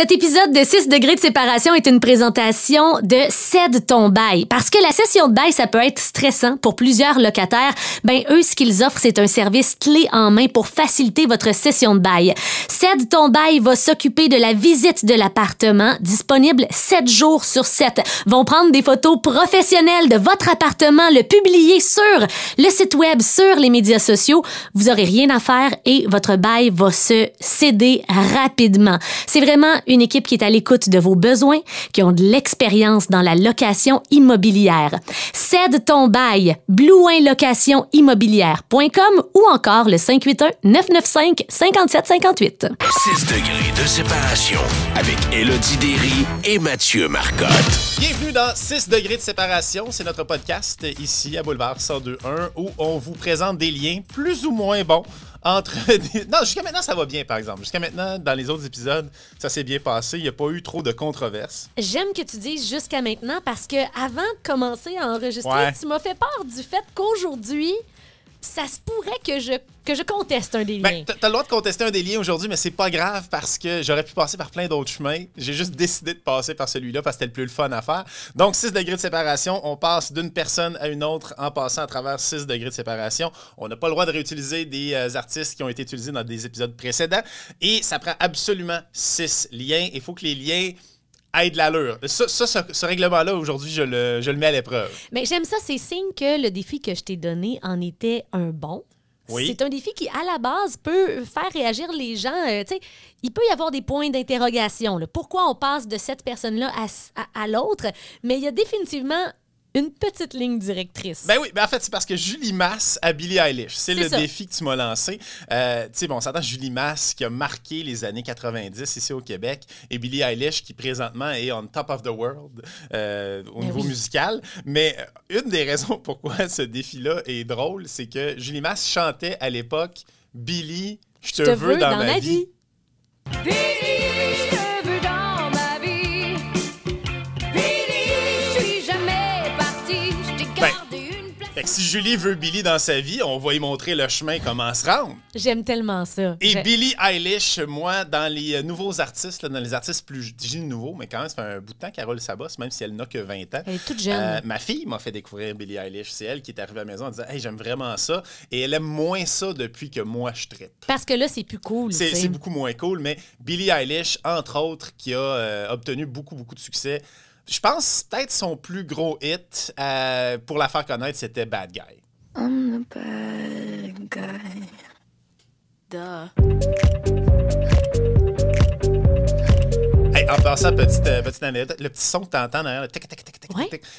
Cet épisode de 6 degrés de séparation est une présentation de Cède ton bail. Parce que la session de bail, ça peut être stressant pour plusieurs locataires. Ben, eux, ce qu'ils offrent, c'est un service clé en main pour faciliter votre session de bail. Cède ton bail va s'occuper de la visite de l'appartement, disponible 7 jours sur 7. Vont prendre des photos professionnelles de votre appartement, le publier sur le site web, sur les médias sociaux. Vous aurez rien à faire et votre bail va se céder rapidement. C'est vraiment une équipe qui est à l'écoute de vos besoins, qui ont de l'expérience dans la location immobilière. Cède ton bail, blouinlocationimmobilière.com ou encore le 581-995-5758. 6 degrés de séparation avec Elodie Derry et Mathieu Marcotte. Bienvenue dans 6 degrés de séparation. C'est notre podcast ici à Boulevard 102.1 où on vous présente des liens plus ou moins bons entre Non, jusqu'à maintenant, ça va bien, par exemple. Jusqu'à maintenant, dans les autres épisodes, ça s'est bien passé. Il n'y a pas eu trop de controverses. J'aime que tu dises jusqu'à maintenant parce que avant de commencer à enregistrer, tu m'as fait part du fait qu'aujourd'hui, ça se pourrait que je, que je conteste un des ben, liens. t'as le droit de contester un des liens aujourd'hui, mais c'est pas grave parce que j'aurais pu passer par plein d'autres chemins. J'ai juste décidé de passer par celui-là parce que c'était le plus le fun à faire. Donc, 6 degrés de séparation, on passe d'une personne à une autre en passant à travers 6 degrés de séparation. On n'a pas le droit de réutiliser des euh, artistes qui ont été utilisés dans des épisodes précédents. Et ça prend absolument 6 liens. Il faut que les liens aide de l'allure. Ça, ça, ce, règlement-là, aujourd'hui, je le, je le, mets à l'épreuve. Mais j'aime ça, c'est signe que le défi que je t'ai donné en était un bon. Oui. C'est un défi qui, à la base, peut faire réagir les gens. Euh, sais, il peut y avoir des points d'interrogation. Pourquoi on passe de cette personne-là à, à l'autre? Mais il y a définitivement une petite ligne directrice. Ben oui, ben en fait, c'est parce que Julie Masse à Billie Eilish. C'est le défi que tu m'as lancé. Euh, tu sais, bon, ça Julie Masse qui a marqué les années 90 ici au Québec et Billie Eilish qui présentement est on top of the world euh, au ben niveau musical. Mais euh, une des raisons pourquoi ce défi-là est drôle, c'est que Julie Masse chantait à l'époque Billie, je te veux dans, ma vie. si Julie veut Billy dans sa vie, on va lui montrer le chemin, comment se rendre. J'aime tellement ça. Et Billy Billie Eilish, moi, dans les euh, nouveaux artistes, dans les artistes plus, jeunes nouveaux, mais quand même, ça fait un bout de temps Carole roule sa bosse, même si elle n'a que 20 ans. Elle est toute jeune. Euh, ma fille m'a fait découvrir Billie Eilish. C'est elle qui est arrivée à la maison en disant Hey, j'aime vraiment ça. Et elle aime moins ça depuis que moi, je traite. Parce que là, c'est plus cool. C'est, beaucoup moins cool, mais Billy Eilish, entre autres, qui a euh, obtenu beaucoup, beaucoup de succès je pense peut-être son plus gros hit euh, pour la faire connaître, c'était Bad Guy. bad guy. Duh en passant, petite, euh, petite anecdote, le petit son que tu entends derrière,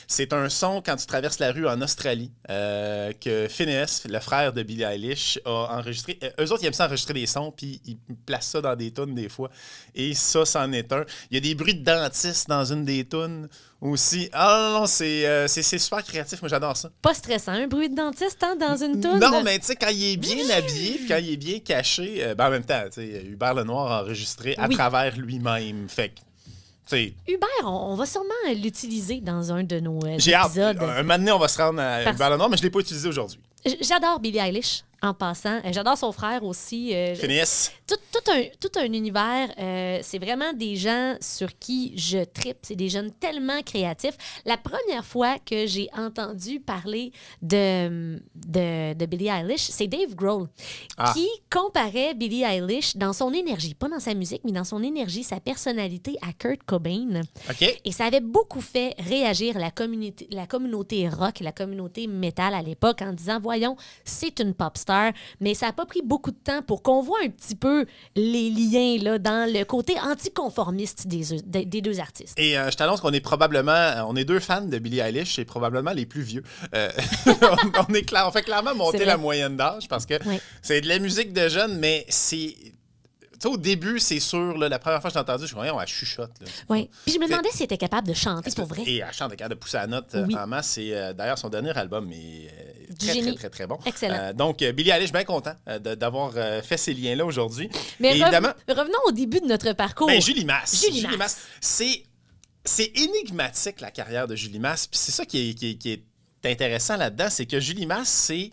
c'est un son quand tu traverses la rue en Australie euh, que Phineas, le frère de Billie Eilish, a enregistré. Euh, eux autres, ils aiment ça enregistrer des sons, puis ils placent ça dans des tunes des fois. Et ça, c'en est un. Il y a des bruits de dentiste dans une des tunes aussi. Ah non, c'est super créatif. Moi, j'adore ça. Pas stressant, un bruit de dentiste hein, dans une toune. Non, mais tu sais, quand il est bien habillé, quand il est bien caché, ben, en même temps, tu sais, Hubert Lenoir a enregistré à travers lui-même. Fait que Uber, on, va sûrement l'utiliser dans un de nos euh, épisodes. Hâte. Un, matin, on va se rendre à Uber Lenoir, mais je ne l'ai pas utilisé aujourd'hui. J'adore Billie Eilish en passant. Euh, j'adore son frère aussi. Phineas. Euh, tout, tout, un, tout un univers. Euh, c'est vraiment des gens sur qui je tripe. C'est des jeunes tellement créatifs. La première fois que j'ai entendu parler de, de, de Billie Eilish, c'est Dave Grohl ah. qui comparait Billie Eilish dans son énergie, pas dans sa musique, mais dans son énergie, sa personnalité à Kurt Cobain. Ok. Et ça avait beaucoup fait réagir la communauté, la communauté rock, la communauté métal à l'époque en disant, voyons, c'est une pop star mais ça n'a pas pris beaucoup de temps pour qu'on voit un petit peu les liens là, dans le côté anticonformiste des, deux artistes. Et euh, je t'annonce qu'on est probablement, euh, on est deux fans de Billie Eilish et probablement les plus vieux. Euh, on, est clair, fait clairement monter la moyenne d'âge parce que c'est de la musique de jeunes, mais c'est au début, c'est sûr, là, la première fois que j'ai entendu, je croyais suis chuchote. Oui. Puis je me demandais si elle était capable de chanter pour vrai. Et elle chante, elle de pousser la note euh, vraiment. en euh, d'ailleurs, son dernier album est euh, très, très, très, très, bon. Excellent. donc, Billy suis bien content d'avoir fait ces liens-là aujourd'hui. Mais évidemment, revenons au début de notre parcours. Ben, Julie Masse. Julie, C'est, c'est énigmatique, la carrière de Julie Masse. Puis c'est ça qui est, qui est, qui est intéressant là-dedans, c'est que Julie Masse, c'est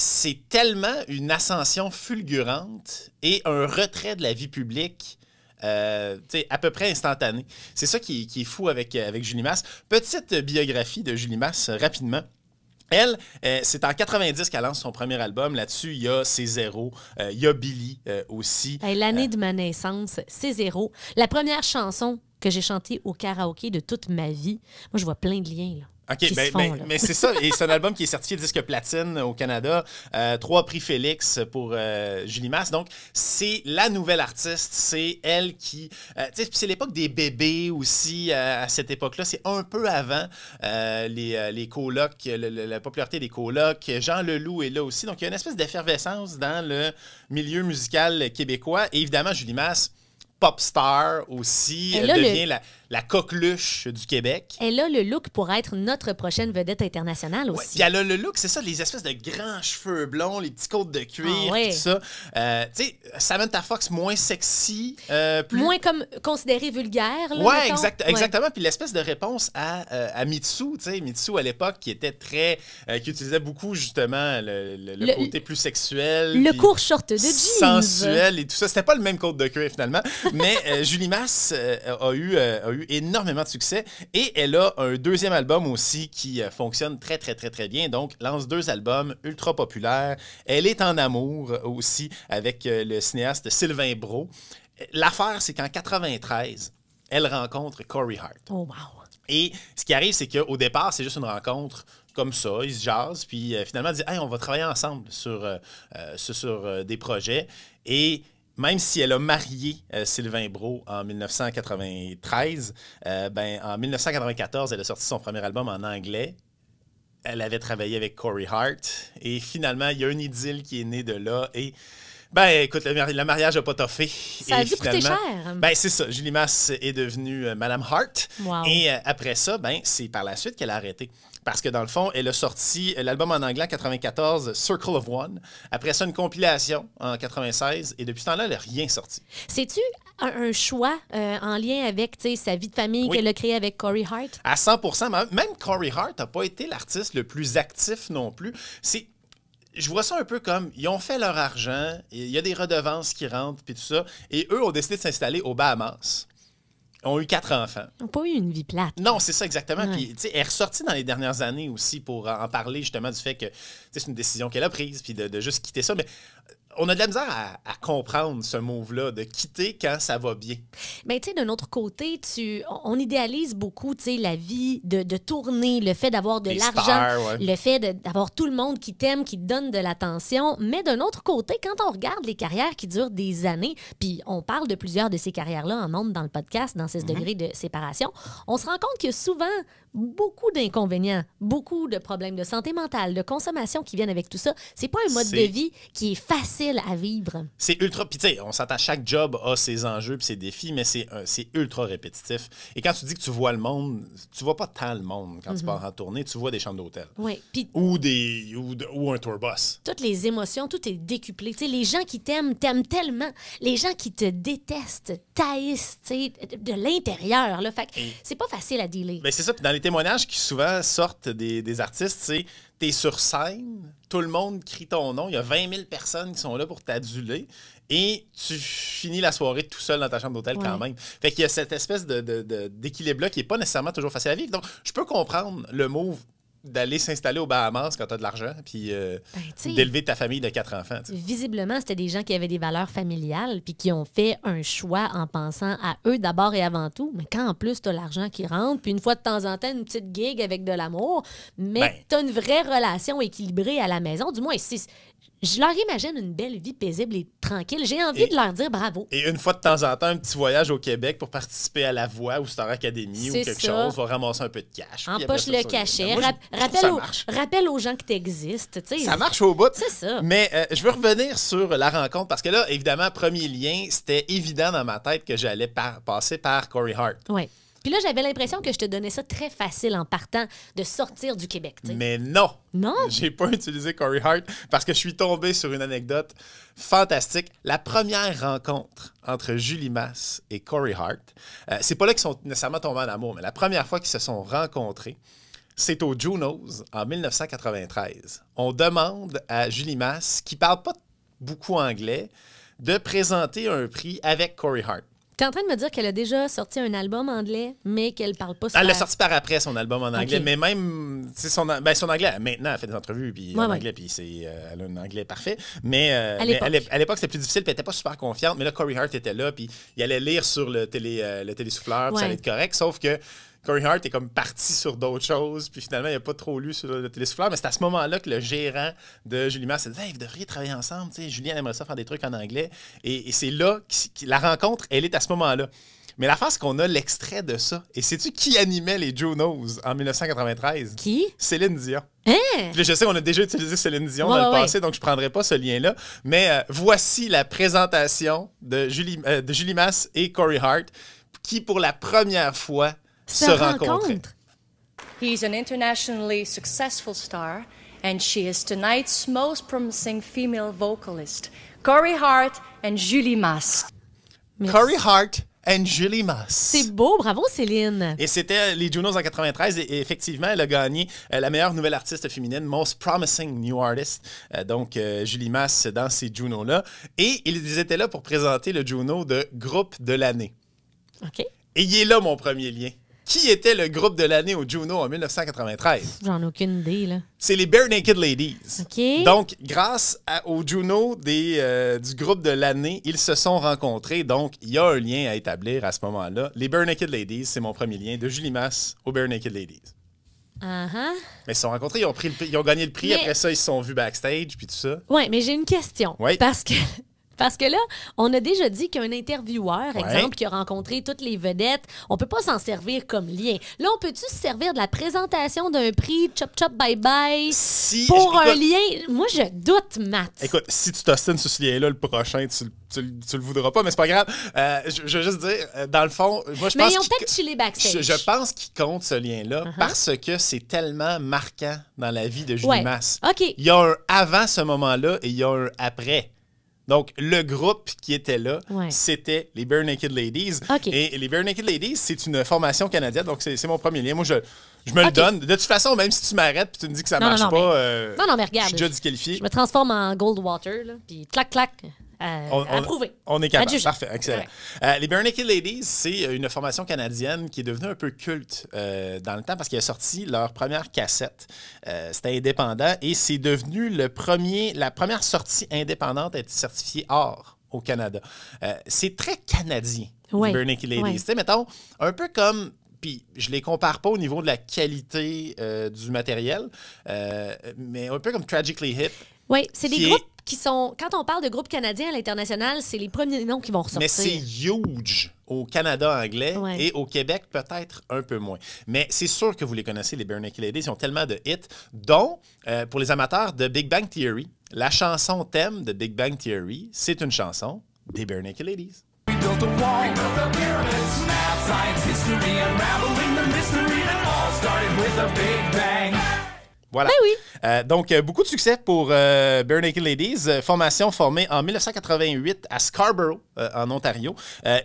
c'est tellement une ascension fulgurante et un retrait de la vie publique. Euh, à peu près instantané. C'est ça qui, est fou avec, euh, avec Julie Masse. Petite biographie de Julie Masse, euh, rapidement. Elle, c'est en 90 qu'elle lance son premier album. Là-dessus, il y a ses il y a Billy aussi. L'année de ma naissance, C'est Zéro. La première chanson que j'ai chantée au karaoké de toute ma vie. Moi, je vois plein de liens. Là. OK, ben, ben, mais c'est ça. Et c'est un album qui est certifié disque platine au Canada. Euh, trois prix Félix pour euh, Julie Masse. Donc, c'est la nouvelle artiste. C'est elle qui. Euh, c'est l'époque des bébés aussi à cette époque-là. C'est un peu avant les, les colocs, la popularité des colocs. Jean Leloup est là aussi. Donc, il y a une espèce d'effervescence dans le milieu musical québécois. Et évidemment, Julie Masse, pop star aussi. devient la la coqueluche du Québec. Elle a le look pour être notre prochaine vedette internationale aussi. Puis elle a le look, c'est ça, les espèces de grands cheveux blonds, les petits côtes de cuir, ah tout ça. Euh, tu sais, Samantha Fox moins sexy, euh, plus... moins comme considérée vulgaire. Là, ouais, exact, exactement. Puis l'espèce de réponse à, euh, à Mitsu, tu sais, Mitsu à l'époque qui était très, qui utilisait beaucoup justement le, le, côté plus sexuel, le court short de jeans, sensuel et tout ça. C'était pas le même côte de cuir finalement, mais Julie Masse a eu, a eu énormément de succès et elle a un deuxième album aussi qui euh, fonctionne très, très, très, très bien. Donc, lance deux albums ultra populaires. Elle est en amour aussi avec euh, le cinéaste Sylvain Bro. L'affaire, c'est qu'en 93, elle rencontre Corey Hart. Oh, et ce qui arrive, c'est qu'au départ, c'est juste une rencontre comme ça, ils se jasent, puis euh, finalement, dit on va travailler ensemble sur, sur, des projets. Et même si elle a marié euh, Sylvain Brault en 1993, euh, ben, en 1994, elle a sorti son premier album en anglais. Elle avait travaillé avec Corey Hart. Et finalement, il y a une idylle qui est née de là. Et ben, écoute, le, mariage n'a pas toffé. Ça a dû coûter cher. Ben, c'est ça. Julie Masse est devenue euh, Madame Hart. Et après ça, ben, c'est par la suite qu'elle a arrêté. Parce que dans le fond, elle a sorti l'album en anglais en 94, Circle of One. Après ça, une compilation en 96. Et depuis ce temps-là, elle n'a rien sorti. C'est-tu un, choix euh, en lien avec sa vie de famille qu'elle a créée avec Corey Hart? À 100 Même Corey Hart n'a pas été l'artiste le plus actif non plus. C'est je vois ça un peu comme ils ont fait leur argent, il y a des redevances qui rentrent, puis tout ça, et eux ont décidé de s'installer au Bahamas ont eu quatre enfants. Ils n'ont pas eu une vie plate. Non, c'est ça exactement. Puis, elle est ressortie dans les dernières années aussi pour en parler justement du fait que c'est une décision qu'elle a prise, puis de, de, juste quitter ça. Mais on a de la misère à, comprendre ce move-là, de quitter quand ça va bien. Mais ben, tu sais, d'un autre côté, tu, on idéalise beaucoup, tu sais, la vie de, tourner, le fait d'avoir de l'argent, le fait d'avoir tout le monde qui t'aime, qui te donne de l'attention. Mais d'un autre côté, quand on regarde les carrières qui durent des années, puis on parle de plusieurs de ces carrières-là en nombre dans le podcast, dans ces mhm. degrés de séparation, on se rend compte que souvent, beaucoup d'inconvénients, beaucoup de problèmes de santé mentale, de consommation qui viennent avec tout ça. C'est pas un mode de vie qui est facile à vivre. C'est ultra. Puis, tu sais, on à chaque job a ses enjeux puis ses défis, mais c'est ultra répétitif. Et quand tu dis que tu vois le monde, tu vois pas tant le monde quand tu mhm. pars en tournée, tu vois des chambres d'hôtel. Oui. Ou, des, ou, un tour bus. Toutes les émotions, tout est décuplé. Tu sais, les gens qui t'aiment, t'aiment tellement. Les gens qui te détestent, taïssent, tu sais, de l'intérieur. Fait c'est pas facile à dealer. Mais ben, c'est ça. dans les témoignages qui souvent sortent des, des artistes, c'est tu sur scène, tout le monde crie ton nom, il y a 20 000 personnes qui sont là pour t'aduler et tu finis la soirée tout seul dans ta chambre d'hôtel quand même. Fait qu'il y a cette espèce d'équilibre-là de, qui n'est pas nécessairement toujours facile à vivre. Donc, je peux comprendre le move d'aller s'installer aux Bahamas quand tu as de l'argent, puis euh, ben, d'élever ta famille de quatre enfants. Visiblement, c'était des gens qui avaient des valeurs familiales, puis qui ont fait un choix en pensant à eux d'abord et avant tout. Mais quand en plus, tu as l'argent qui rentre, puis une fois de temps en temps, une petite gig avec de l'amour, mais ben tu as une vraie relation équilibrée à la maison. Du moins, ici je leur imagine une belle vie paisible et tranquille. J'ai envie de leur dire bravo. Et une fois de temps en temps, un petit voyage au Québec pour participer à la voix ou Star Academy ou quelque chose, va ramasser un peu de cash. Empoche le cachet. rappelle, aux, gens que tu existes. Ça marche au bout. C'est ça. Mais euh, je veux revenir sur la rencontre parce que là, évidemment, premier lien, c'était évident dans ma tête que j'allais passer par Corey Hart. Oui. Puis là, j'avais l'impression que je te donnais ça très facile en partant de sortir du Québec. Mais non! Non! J'ai pas utilisé Corey Hart parce que je suis tombé sur une anecdote fantastique. La première rencontre entre Julie Masse et Corey Hart, euh, c'est pas là qu'ils sont nécessairement tombés en amour, mais la première fois qu'ils se sont rencontrés, c'est au Junos en 1993. On demande à Julie Masse, qui parle pas beaucoup anglais, de présenter un prix avec Corey Hart. T'es en train de me dire qu'elle a déjà sorti un album anglais, mais qu'elle parle pas. Elle l'a sorti par après son album en anglais, mais même son, ben, son anglais maintenant elle fait des entrevues puis en anglais puis c'est euh, elle a un anglais parfait, mais, euh, à l'époque c'était plus difficile, puis elle était pas super confiante, mais là Corey Hart était là puis il allait lire sur le télé euh, le télésouffleur, puis ça allait être correct, sauf que Corey Hart est comme parti sur d'autres choses, puis finalement, il n'a pas trop lu sur le télésouffleur. Mais c'est à ce moment-là que le gérant de Julie Mass s'est dit hey, Vous devriez travailler ensemble. Tu sais, Julien aimerait ça faire des trucs en anglais. Et, c'est là que la rencontre, elle est à ce moment-là. Mais la face qu'on a l'extrait de ça. Et sais-tu qui animait les Knows en 1993? Qui? Céline Dion. Hein? je sais qu'on a déjà utilisé Céline Dion dans le passé, donc je ne prendrai pas ce lien-là. Mais euh, voici la présentation de Julie, euh, de Julie Masse et Corey Hart, qui pour la première fois se, rencontrer. He's an internationally successful star, and she is tonight's most promising female vocalist, Corey Hart and Julie Mas. Corey Hart and Julie Mas. C'est beau, bravo Céline. Et c'était euh, les Junos en 93 et, effectivement, elle a gagné euh, la meilleure nouvelle artiste féminine, Most Promising New Artist. Euh, donc Julie Mas dans ces Junos-là. Et ils étaient là pour présenter le Juno de groupe de l'année. OK. Et il est là mon premier lien. Qui était le groupe de l'année au Juno en 1993? J'en ai aucune idée, là. C'est les Bare Naked Ladies. OK. Donc, grâce au Juno des, euh, du groupe de l'année, ils se sont rencontrés. Donc, il y a un lien à établir à ce moment-là. Les Bare Naked Ladies, c'est mon premier lien de Julie Masse aux Bare Naked Ladies. Uh-huh. Mais ils se sont rencontrés, ils ont, pris ils ont gagné le prix. Après ça, ils se sont vus backstage, puis tout ça. Oui, mais j'ai une question. Oui. Parce que parce que là, on a déjà dit qu'un intervieweur, exemple, qui a rencontré toutes les vedettes, on peut pas s'en servir comme lien. Là, on peut-tu se servir de la présentation d'un prix Chop Chop Bye Bye pour un lien? Moi, je doute, Matt. Écoute, si tu t'ostines sur ce lien-là, le prochain, tu le le voudras pas, mais c'est pas grave. Euh, je, veux juste dire, euh, dans le fond, moi je pense. qu'il compte ce lien-là uh-huh. parce que c'est tellement marquant dans la vie de Julie Masse. OK. Il y a un avant ce moment-là et il y a un après. Donc, le groupe qui était là, c'était les Bare Naked Ladies. Et les Bare Naked Ladies, c'est une formation canadienne. Donc, c'est mon premier lien. Moi, je, je me le donne. De toute façon, même si tu m'arrêtes et tu me dis que ça marche pas, euh, je suis déjà disqualifié. Je me transforme en Goldwater, puis clac, clac. Euh, on, on, On est capable. Parfait, excellent. Euh, les Bare Ladies, c'est euh, une formation canadienne qui est devenue un peu culte dans le temps parce qu'ils a sorti leur première cassette. C'était indépendant et c'est devenu le premier, la première sortie indépendante à être certifiée or au Canada. c'est très canadien, les Naked Ladies. Tu mettons, un peu comme. Puis je les compare pas au niveau de la qualité du matériel, mais un peu comme Tragically Hip oui, c'est des groupes qui sont. Quand on parle de groupes canadiens à l'international, c'est les premiers noms qui vont ressortir. Mais c'est huge au Canada anglais et au Québec, peut-être un peu moins. Mais c'est sûr que vous les connaissez, les Bernanke Ladies. Ils ont tellement de hits, dont euh, pour les amateurs de Big Bang Theory, la chanson thème de Big Bang Theory, c'est une chanson des Bernanke Ladies. We built wall. built voilà. Ben euh, donc, euh, beaucoup de succès pour euh, Ladies, euh, formation formée en 1988 à Scarborough, en Ontario.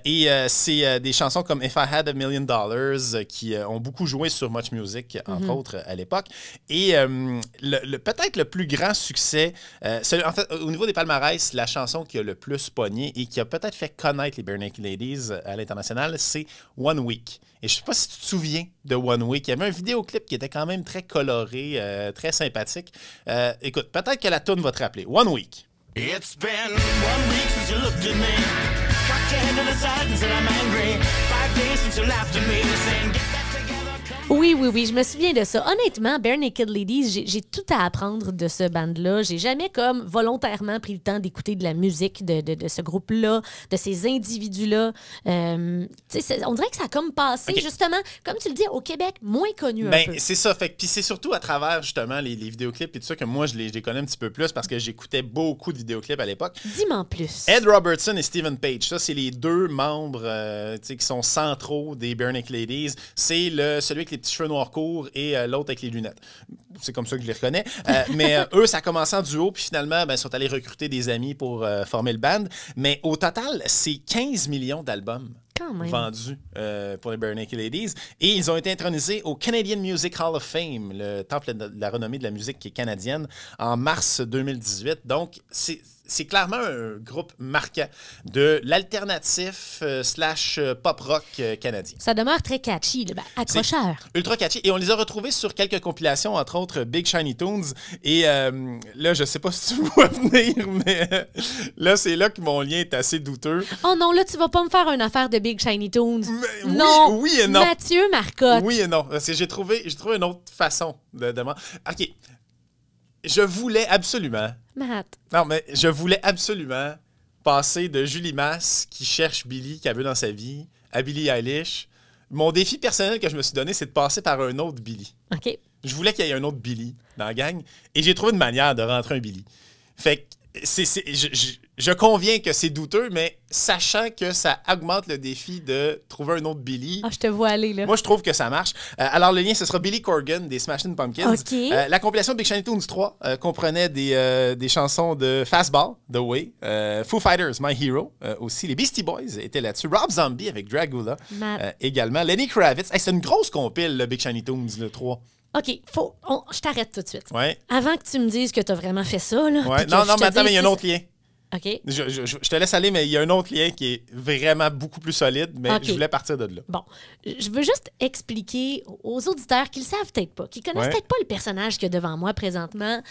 et c'est des chansons comme If I Had a Million Dollars qui ont beaucoup joué sur Much Music, entre mm-hmm. autres, à l'époque. Et le, peut-être le plus grand succès, au niveau des palmarès, la chanson qui a le plus pogné et qui a peut-être fait connaître les Bare Ladies à l'international, c'est One Week. Et je sais pas si tu te souviens de One Week. Il y avait un vidéoclip qui était quand même très coloré, euh, très sympathique. Euh, écoute, peut-être que la tune va te rappeler. One Week. It's been one week since you looked at me. Cocked your head to the side and said I'm angry. Five days since you laughed at me, saying get oui, oui, oui, je me souviens de ça. Honnêtement, Bare Naked Ladies, j'ai tout à apprendre de ce band-là. J'ai jamais comme volontairement pris le temps d'écouter de la musique de, de, ce groupe-là, de ces individus-là. Euh, on dirait que ça a comme passé, justement, comme tu le dis, au Québec, moins connu ben, C'est ça. Fait puis c'est surtout à travers, justement, les, les vidéoclips et tout ça que moi, je les, connais un petit peu plus parce que j'écoutais beaucoup de vidéoclips à l'époque. Dis-moi plus. Ed Robertson et Stephen Page, ça, c'est les deux membres euh, qui sont centraux des Bare Naked Ladies. C'est celui avec les petits cheveux noirs courts et euh, l'autre avec les lunettes. C'est comme ça que je les reconnais. Euh, mais euh, eux, ça a commencé en duo, puis finalement, ben, sont allés recruter des amis pour former le band. Mais au total, c'est 15 millions d'albums vendus pour les Bare Ladies. Et ils ont été intronisés au Canadian Music Hall of Fame, le temple de la renommée de la musique canadienne, en mars 2018. Donc, c'est c'est clairement un groupe marquant de l'alternatif euh, slash euh, pop rock euh, canadien. Ça demeure très catchy, ben, accrocheur. Ultra catchy. Et on les a retrouvés sur quelques compilations, entre autres Big Shiny Tunes. Et là, je sais pas si tu vois venir, mais là, c'est là que mon lien est assez douteux. Oh non, là, tu vas pas me faire une affaire de Big Shiny Tunes. non. Oui, et non. Mathieu Marcotte. Oui et non. J'ai trouvé, trouvé une autre façon de demander. OK je voulais absolument. Non, mais je voulais absolument passer de Julie Masse qui cherche Billy, qu'elle veut dans sa vie, à Billy Eilish. Mon défi personnel que je me suis donné, c'est de passer par un autre Billy. OK. Je voulais qu'il y ait un autre Billy dans la gang et j'ai trouvé une manière de rentrer un Billy. Fait que c'est, je conviens que c'est douteux, mais sachant que ça augmente le défi de trouver un autre Billy. Ah, je te vois aller, là. Moi, je trouve que ça marche. Euh, alors, le lien, ce sera Billy Corgan des Smashing Pumpkins. OK. Euh, la compilation Big Shiny Toons 3 euh, comprenait des, chansons de Fastball, The Way, Foo Fighters, My Hero, aussi. Les Beastie Boys étaient là-dessus. Rob Zombie avec Dragula également. Lenny Kravitz. c'est une grosse compile, le Big Shiny Toons le 3. OK, faut, je t'arrête tout de suite. Ouais. Avant que tu me dises que tu as vraiment fait ça. Là, ouais. Non, non, mais attends, il y a un autre lien. Je, te laisse aller, mais il y a un autre lien qui est vraiment beaucoup plus solide, mais je voulais partir de là. Bon, je veux juste expliquer aux auditeurs qui le savent peut-être pas, qui connaissent peut-être pas le personnage qu'il y devant moi présentement.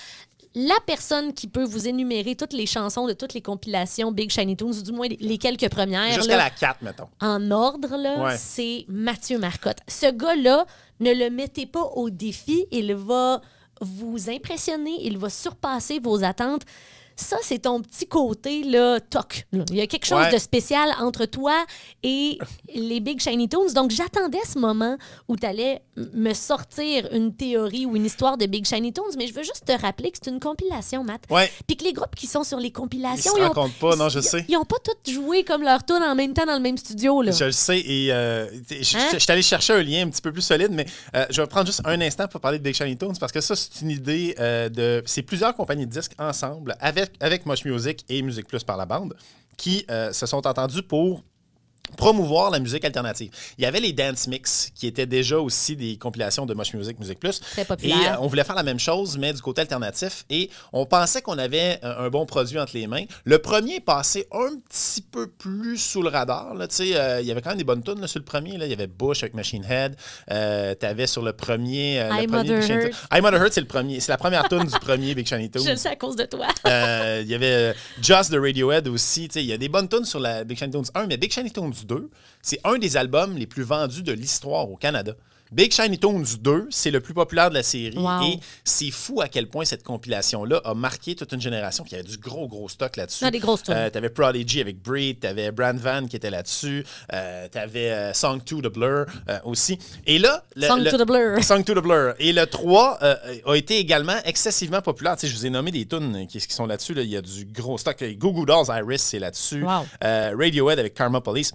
La personne qui peut vous énumérer toutes les chansons de toutes les compilations Big Shiny Tunes, du moins les quelques premières. Jusqu'à la 4, mettons. En ordre, là, c'est Mathieu Marcotte. Ce gars-là, ne le mettez pas au défi. Il va vous impressionner, il va surpasser vos attentes ça, c'est ton petit côté, là, toc. Il y a quelque chose de spécial entre toi et les Big Shiny Tunes. Donc, j'attendais ce moment où tu allais me sortir une théorie ou une histoire de Big Shiny Tunes, mais je veux juste te rappeler que c'est une compilation, Matt. Ouais. Puis que les groupes qui sont sur les compilations, ils, se pas, non, je sais. Ils ont pas tous joué comme leur tour en même temps dans le même studio, là. Je le sais, et euh, je, hein? allé chercher un lien un petit peu plus solide, mais euh, je vais prendre juste un instant pour parler de Big Shiny Tunes, parce que ça, c'est une idée euh, de... C'est plusieurs compagnies de disques ensemble, avec avec, Mosh Music et Music Plus par la bande, qui euh, se sont entendus pour promouvoir la musique alternative. Il y avait les dance mix qui étaient déjà aussi des compilations de Mosh Music, Music Plus. Très populaire. Et euh, on voulait faire la même chose, mais du côté alternatif. Et on pensait qu'on avait euh, un bon produit entre les mains. Le premier est passé un petit peu plus sous le radar. Là, euh, il y avait quand même des bonnes tunes sur le premier. Là. Il y avait Bush avec Machine Head. tu avais sur le premier... I, Mother Hurt. I Mother Hurt, c'est la première tune du premier Big Shiny Toon. Je le sais à cause de toi. il y avait Just the Radiohead aussi. il y a des bonnes tunes sur la Big Shiny 1, mais Big Shiny 2, c'est un des albums les plus vendus de l'histoire au Canada. Big Shiny Tunes 2, c'est le plus populaire de la série et c'est fou à quel point cette compilation-là a marqué toute une génération qui avait du gros, gros stock là-dessus. des euh, T'avais Prodigy avec Breed, t'avais Brand Van qui était là-dessus, tu euh, t'avais euh, Song to The Blur aussi. Et là, Song to the Blur. Song to the Blur. Et le 3 a été également excessivement populaire. je vous ai nommé des tunes qui, sont là-dessus. Il y a du gros stock. Goo Goo Dolls, Iris, c'est là-dessus. Radiohead avec Karma Police.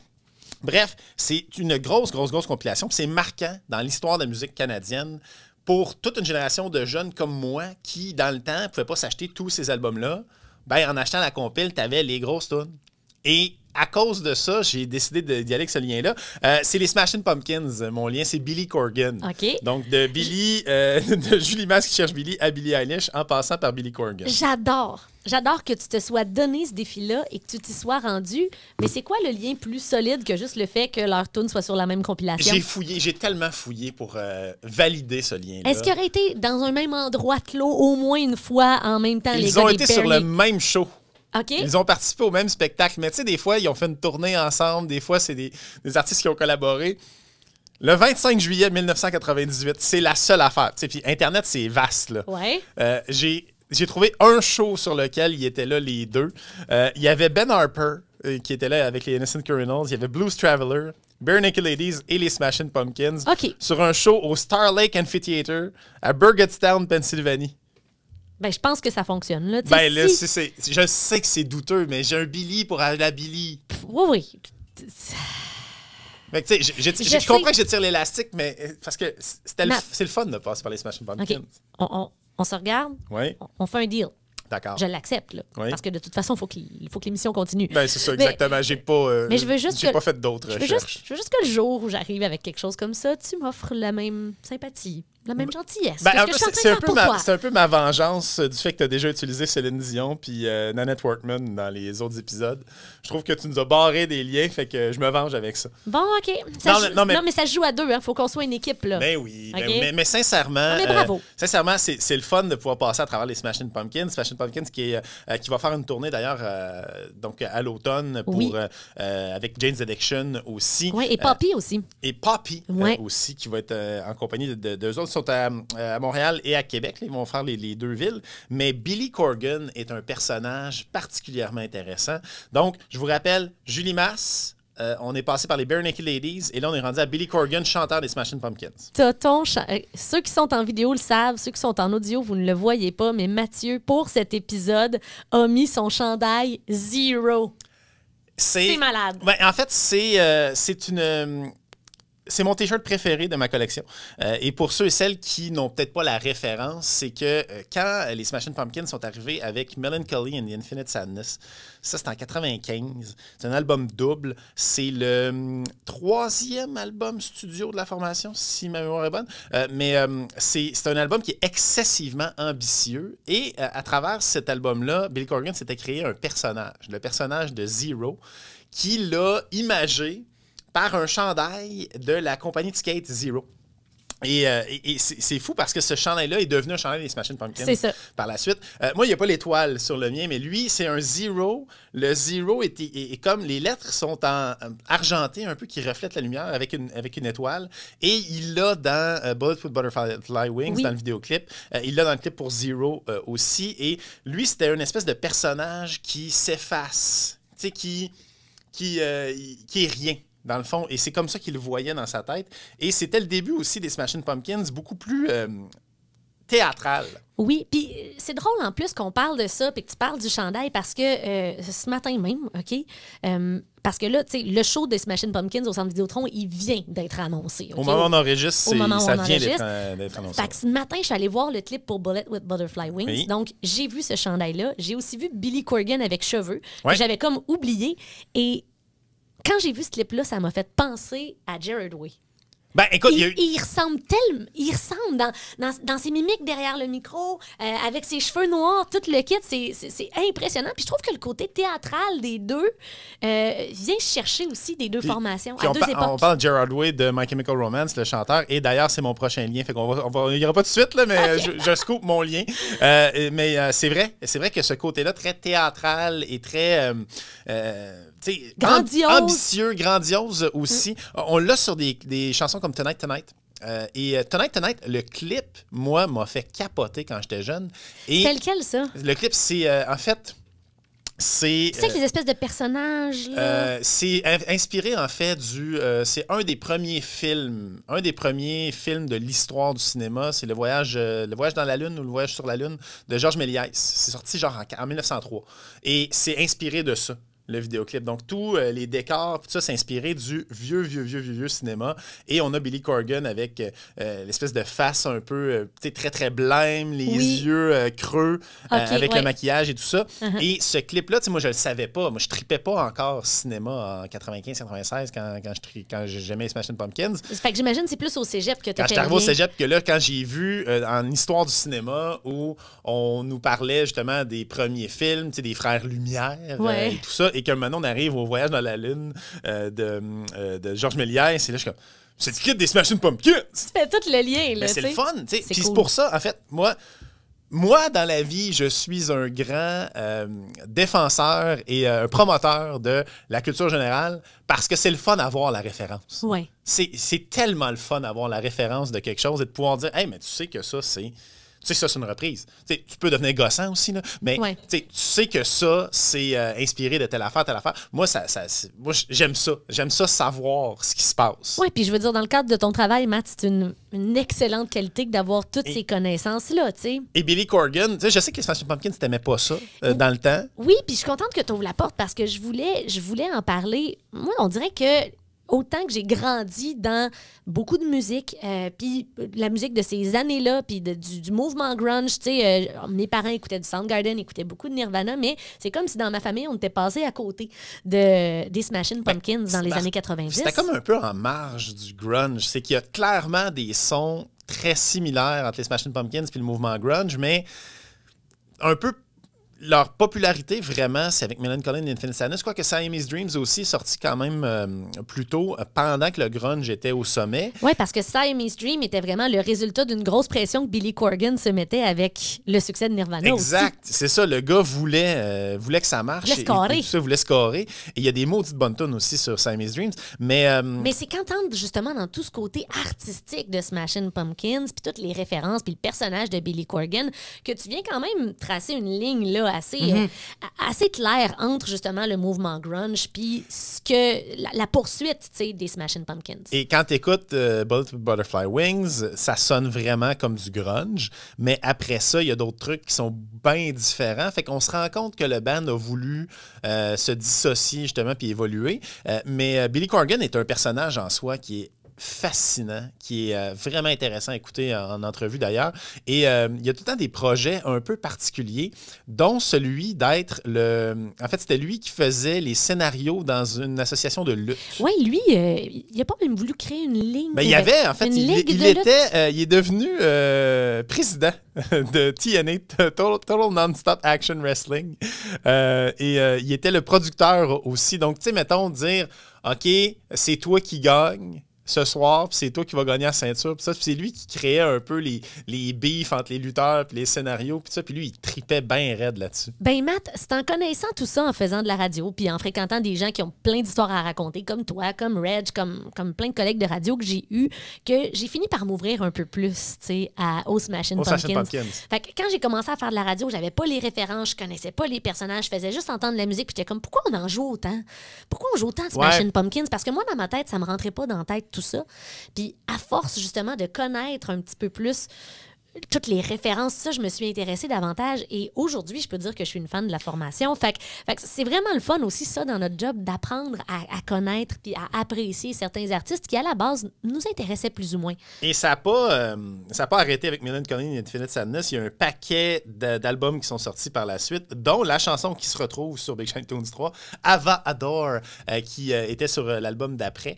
Bref, c'est une grosse, grosse, grosse compilation. C'est marquant dans l'histoire de la musique canadienne pour toute une génération de jeunes comme moi qui, dans le temps, ne pouvaient pas s'acheter tous ces albums-là. Ben, en achetant la compile, tu avais les grosses tunes. Et à cause de ça, j'ai décidé d'y aller avec ce lien-là. Euh, c'est les Smashing Pumpkins. Mon lien, c'est Billy Corgan. OK. Donc, de Billy, euh, de Julie Masse qui cherche Billy à Billy Eilish en passant par Billy Corgan. J'adore j'adore que tu te sois donné ce défi-là et que tu t'y sois rendu. Mais c'est quoi le lien plus solide que juste le fait que leur tourne soit sur la même compilation? J'ai fouillé, j'ai tellement fouillé pour euh, valider ce lien-là. Est-ce qu'ils auraient été dans un même endroit de l'eau au moins une fois en même temps? Ils les Ils ont été sur le même show. OK. Ils ont participé au même spectacle. Mais tu sais, des fois, ils ont fait une tournée ensemble. Des fois, c'est des, artistes qui ont collaboré. Le 25 juillet 1998, c'est la seule affaire. Puis Internet, c'est vaste. Là. Ouais. Euh, j'ai j'ai trouvé un show sur lequel ils étaient là, les deux. Euh, il y avait Ben Harper, euh, qui était là avec les Innocent Criminals. Il y avait Blues Traveler, Bare Ladies et les Smashing Pumpkins. Sur un show au Star Lake Amphitheater à Burgettstown, Pennsylvanie. Ben, je pense que ça fonctionne. Là. ben, là, c'est, je sais que c'est douteux, mais j'ai un Billy pour aller à Billy. Oui, oui. Mais tu sais, je comprends que je tire l'élastique, mais euh, parce que c'était c'est le fun de passer par les Smashing Pumpkins on se regarde, on fait un deal. D'accord. Je l'accepte, là. Parce que de toute façon, il faut que l'émission continue. Ben, c'est ça, exactement. Euh, mais je veux juste pas fait d'autres recherches. je veux juste que le jour où j'arrive avec quelque chose comme ça, tu m'offres la même sympathie. La même bah, gentillesse. Bah, c'est, un, peu ma, vengeance euh, du fait que tu as déjà utilisé Céline Dion puis euh, Nanette Workman dans les autres épisodes. Je trouve que tu nous as barré des liens, fait que je me venge avec ça. Bon, OK. non, mais, ça joue à deux. Il hein. faut qu'on soit une équipe. Là. Ben oui. Ben mais, sincèrement, euh, sincèrement c'est, le fun de pouvoir passer à travers les Smashing Pumpkins. Smashing Pumpkins qui, est, qui va faire une tournée d'ailleurs donc à l'automne pour, avec Jane's Addiction aussi. Oui, et Poppy aussi. Et Poppy aussi qui va être en compagnie de, deux autres sont euh, à, Montréal et à Québec. Ils vont faire les, deux villes. Mais Billy Corgan est un personnage particulièrement intéressant. Donc, je vous rappelle, Julie Mass, euh, on est passé par les Bare Ladies et là, on est rendu à Billy Corgan, chanteur des Smashing Pumpkins. Toton, euh, ceux qui sont en vidéo le savent, ceux qui sont en audio, vous ne le voyez pas, mais Mathieu, pour cet épisode, a mis son chandail Zero. C'est malade. en fait, c'est c'est une c'est mon t-shirt préféré de ma collection. Euh, et pour ceux et celles qui n'ont peut-être pas la référence, c'est que euh, quand euh, les Smashing Pumpkins sont arrivés avec Melancholy and the Infinite Sadness, ça c'est en 95, c'est un album double, c'est le hum, troisième album studio de la formation, si ma mémoire est bonne, mais hum, c'est un album qui est excessivement ambitieux et à travers cet album-là, Bill Corgan s'était créé un personnage, le personnage de Zero, qui l'a imagé par un chandail de la compagnie de skate Zero. Et, euh, c'est fou parce que ce chandail-là est devenu un chandail des Smashing Pumpkins ça. par la suite. Euh, moi, il n'y a pas l'étoile sur le mien, mais lui, c'est un zero. Le zero est, comme les lettres sont en euh, argenté un peu qui reflète la lumière avec une, avec une étoile. Et il l'a dans Bulletproof Butterfly Wings, dans le vidéoclip. il l'a dans le clip pour Zero aussi. Et lui, c'était une espèce de personnage qui s'efface, qui, qui, qui est rien dans le fond. Et c'est comme ça qu'il le voyait dans sa tête. Et c'était le début aussi des Smashing Pumpkins, beaucoup plus euh, théâtral. Oui, puis euh, c'est drôle en plus qu'on parle de ça, puis que tu parles du chandail, parce que euh, ce matin même, OK, parce que là, tu sais, le show des Smashing Pumpkins au Centre Vidéotron, il vient d'être annoncé. Au moment où on enregistre, ça vient d'être annoncé. ce matin, je suis allée voir le clip pour Bullet with Butterfly Wings. Donc, j'ai vu ce chandail-là. J'ai aussi vu Billy Corgan avec cheveux. que J'avais comme oublié. Et quand j'ai vu ce clip-là, ça m'a fait penser à Jared Way. Ben, écoute, il, a eu... il, ressemble tellement, il ressemble dans, dans, ses mimiques derrière le micro, euh, avec ses cheveux noirs, tout le kit, c'est impressionnant. Puis je trouve que le côté théâtral des deux euh, vient chercher aussi des deux formations. à on, deux époques. on parle de Gerard Way de My Chemical Romance, le chanteur, et d'ailleurs c'est mon prochain lien. Fait qu'on on aura pas de suite là, mais je, je, mon lien. Euh, mais c'est vrai, c'est vrai que ce côté-là très théâtral et très grandiose. ambitieux, grandiose aussi. Mm. On l'a sur des, chansons comme Tonight Tonight. Euh, et euh, Tonight Tonight, le clip, moi, m'a fait capoter quand j'étais jeune. Et Tel ça? Le clip, c'est euh, en fait. C'est. C'est les espèces de personnages. c'est inspiré en fait du. c'est un des premiers films, un des premiers films de l'histoire du cinéma. C'est le voyage, le voyage dans la lune ou le voyage sur la lune de Georges Méliès. C'est sorti genre en 1903 et c'est inspiré de ça le vidéoclip. Donc, tous euh, les décors, tout ça inspiré du vieux, vieux, vieux, vieux, cinéma. Et on a Billy Corgan avec euh, euh, l'espèce de face un peu euh, très, très blême, les yeux creux, avec le maquillage et tout ça. Uh-huh. Et ce clip-là, tu sais, moi, je le savais pas. Moi, je tripais pas encore cinéma en 95-96 quand, quand, je quand jamais Smashing Pumpkins. Fait que j'imagine c'est plus au cégep que tu Quand je au cégep que là, quand j'ai vu en histoire du cinéma où on nous parlait justement des premiers films, des frères Lumière et tout ça et que maintenant on arrive au voyage dans la Lune euh, euh, de, Georges Méliès, c'est là je suis comme. C'est du kit des Smashing Pumpkins! Tu fais tout le lien, là. Mais c'est le fun, tu sais. Puis c'est pour ça, en fait, moi, moi, dans la vie, je suis un grand euh, défenseur et un promoteur de la culture générale parce que c'est le fun d'avoir la référence. Oui. C'est tellement le fun d'avoir la référence de quelque chose et de pouvoir dire Hey, mais tu sais que ça, c'est sais, ça, c'est une reprise. tu peux devenir gossant aussi, là, mais tu sais que ça, c'est euh, inspiré de telle affaire, telle affaire. Moi, ça, ça moi j'aime ça. J'aime ça savoir ce qui se passe. Oui, puis je veux dire, dans le cadre de ton travail, Matt, c'est une, excellente qualité d'avoir toutes ces connaissances-là, tu sais. Et Billy Corgan, tu sais, je sais que Pumpkin, tu t'aimais pas ça euh, dans le temps. Oui, puis je suis contente que tu ouvres la porte parce que je voulais, je voulais en parler. Moi, on dirait que autant que j'ai grandi dans beaucoup de musique, euh, puis la musique de ces années-là, puis du, mouvement grunge, tu sais, euh, mes parents écoutaient du Soundgarden, écoutaient beaucoup de Nirvana, mais c'est comme si dans ma famille, on était passé à côté de, des Smashing ben, Pumpkins dans les années 90. C'était comme un peu en marge du grunge. C'est qu'il y a clairement des sons très similaires entre les Smashing Pumpkins puis le mouvement grunge, mais un peu leur popularité, vraiment, c'est avec Melon Collins et Infinite Sadness. Quoique Siamese Dreams aussi est sorti quand même euh, plus tôt, euh, pendant que le grunge était au sommet. Oui, parce que Siamese Dream était vraiment le résultat d'une grosse pression que Billy Corgan se mettait avec le succès de Nirvana. Exact, c'est ça. Le gars voulait, euh, voulait que ça marche. Voulait voulait scorer. il y a des maudites bonnes tonnes aussi sur Siamese Dreams. Mais, mais c'est qu'entendre justement dans tout ce côté artistique de Smashing Pumpkins, puis toutes les références, puis le personnage de Billy Corgan, que tu viens quand même tracer une ligne là Mhm. Euh, assez, clair entre justement le mouvement grunge puis ce que la, poursuite des Smashing Pumpkins. Et quand tu écoutes euh, Butterfly Wings, ça sonne vraiment comme du grunge, mais après ça, il y a d'autres trucs qui sont bien différents. Fait qu'on se rend compte que le band a voulu euh, se dissocier justement puis évoluer. mais Billy Corgan est un personnage en soi qui est fascinant, qui est euh, vraiment intéressant à écouter en, entrevue d'ailleurs. Et euh, il y a tout le temps des projets un peu particuliers, dont celui d'être le. En fait, c'était lui qui faisait les scénarios dans une association de lutte. Oui, lui, euh, il n'a pas même voulu créer une ligne. Ben, il y avait, en fait, il, était, il est devenu président de TNA, Total, Non-Stop Action Wrestling. et il était le producteur aussi. Donc, tu sais, mettons, dire. OK, c'est toi qui gagnes, ce soir, puis c'est toi qui vas gagner la ceinture. Puis c'est lui qui créait un peu les, les entre les lutteurs, puis les scénarios, puis ça. Puis lui, il tripait bien raide là-dessus. Ben Matt, c'est en connaissant tout ça, en faisant de la radio, puis en fréquentant des gens qui ont plein d'histoires à raconter, comme toi, comme Reg, comme, comme plein de collègues de radio que j'ai eu, que j'ai fini par m'ouvrir un peu plus, tu sais, à Au Machine Pumpkins. Fait que quand j'ai commencé à faire de la radio, j'avais pas les références, je connaissais pas les personnages, je faisais juste entendre la musique, puis j'étais comme, pourquoi on en joue autant? Pourquoi on joue autant de Pumpkins? Parce que moi, dans ma tête, ça me rentrait pas dans la tête ça. Puis à force justement de connaître un petit peu plus toutes les références, ça, je me suis intéressée davantage. Et aujourd'hui, je peux dire que je suis une fan de la formation. Fait, c'est vraiment le fun aussi, ça, dans notre job, d'apprendre à, connaître puis à apprécier certains artistes qui, à la base, nous intéressaient plus ou moins. Et ça n'a pas, euh, pas arrêté avec Melanie Conning et Infinite Sadness. Il y a un paquet d'albums qui sont sortis par la suite, dont la chanson qui se retrouve sur Big Shine Tunes 3, Ava Adore, euh, qui euh, était sur l'album d'après.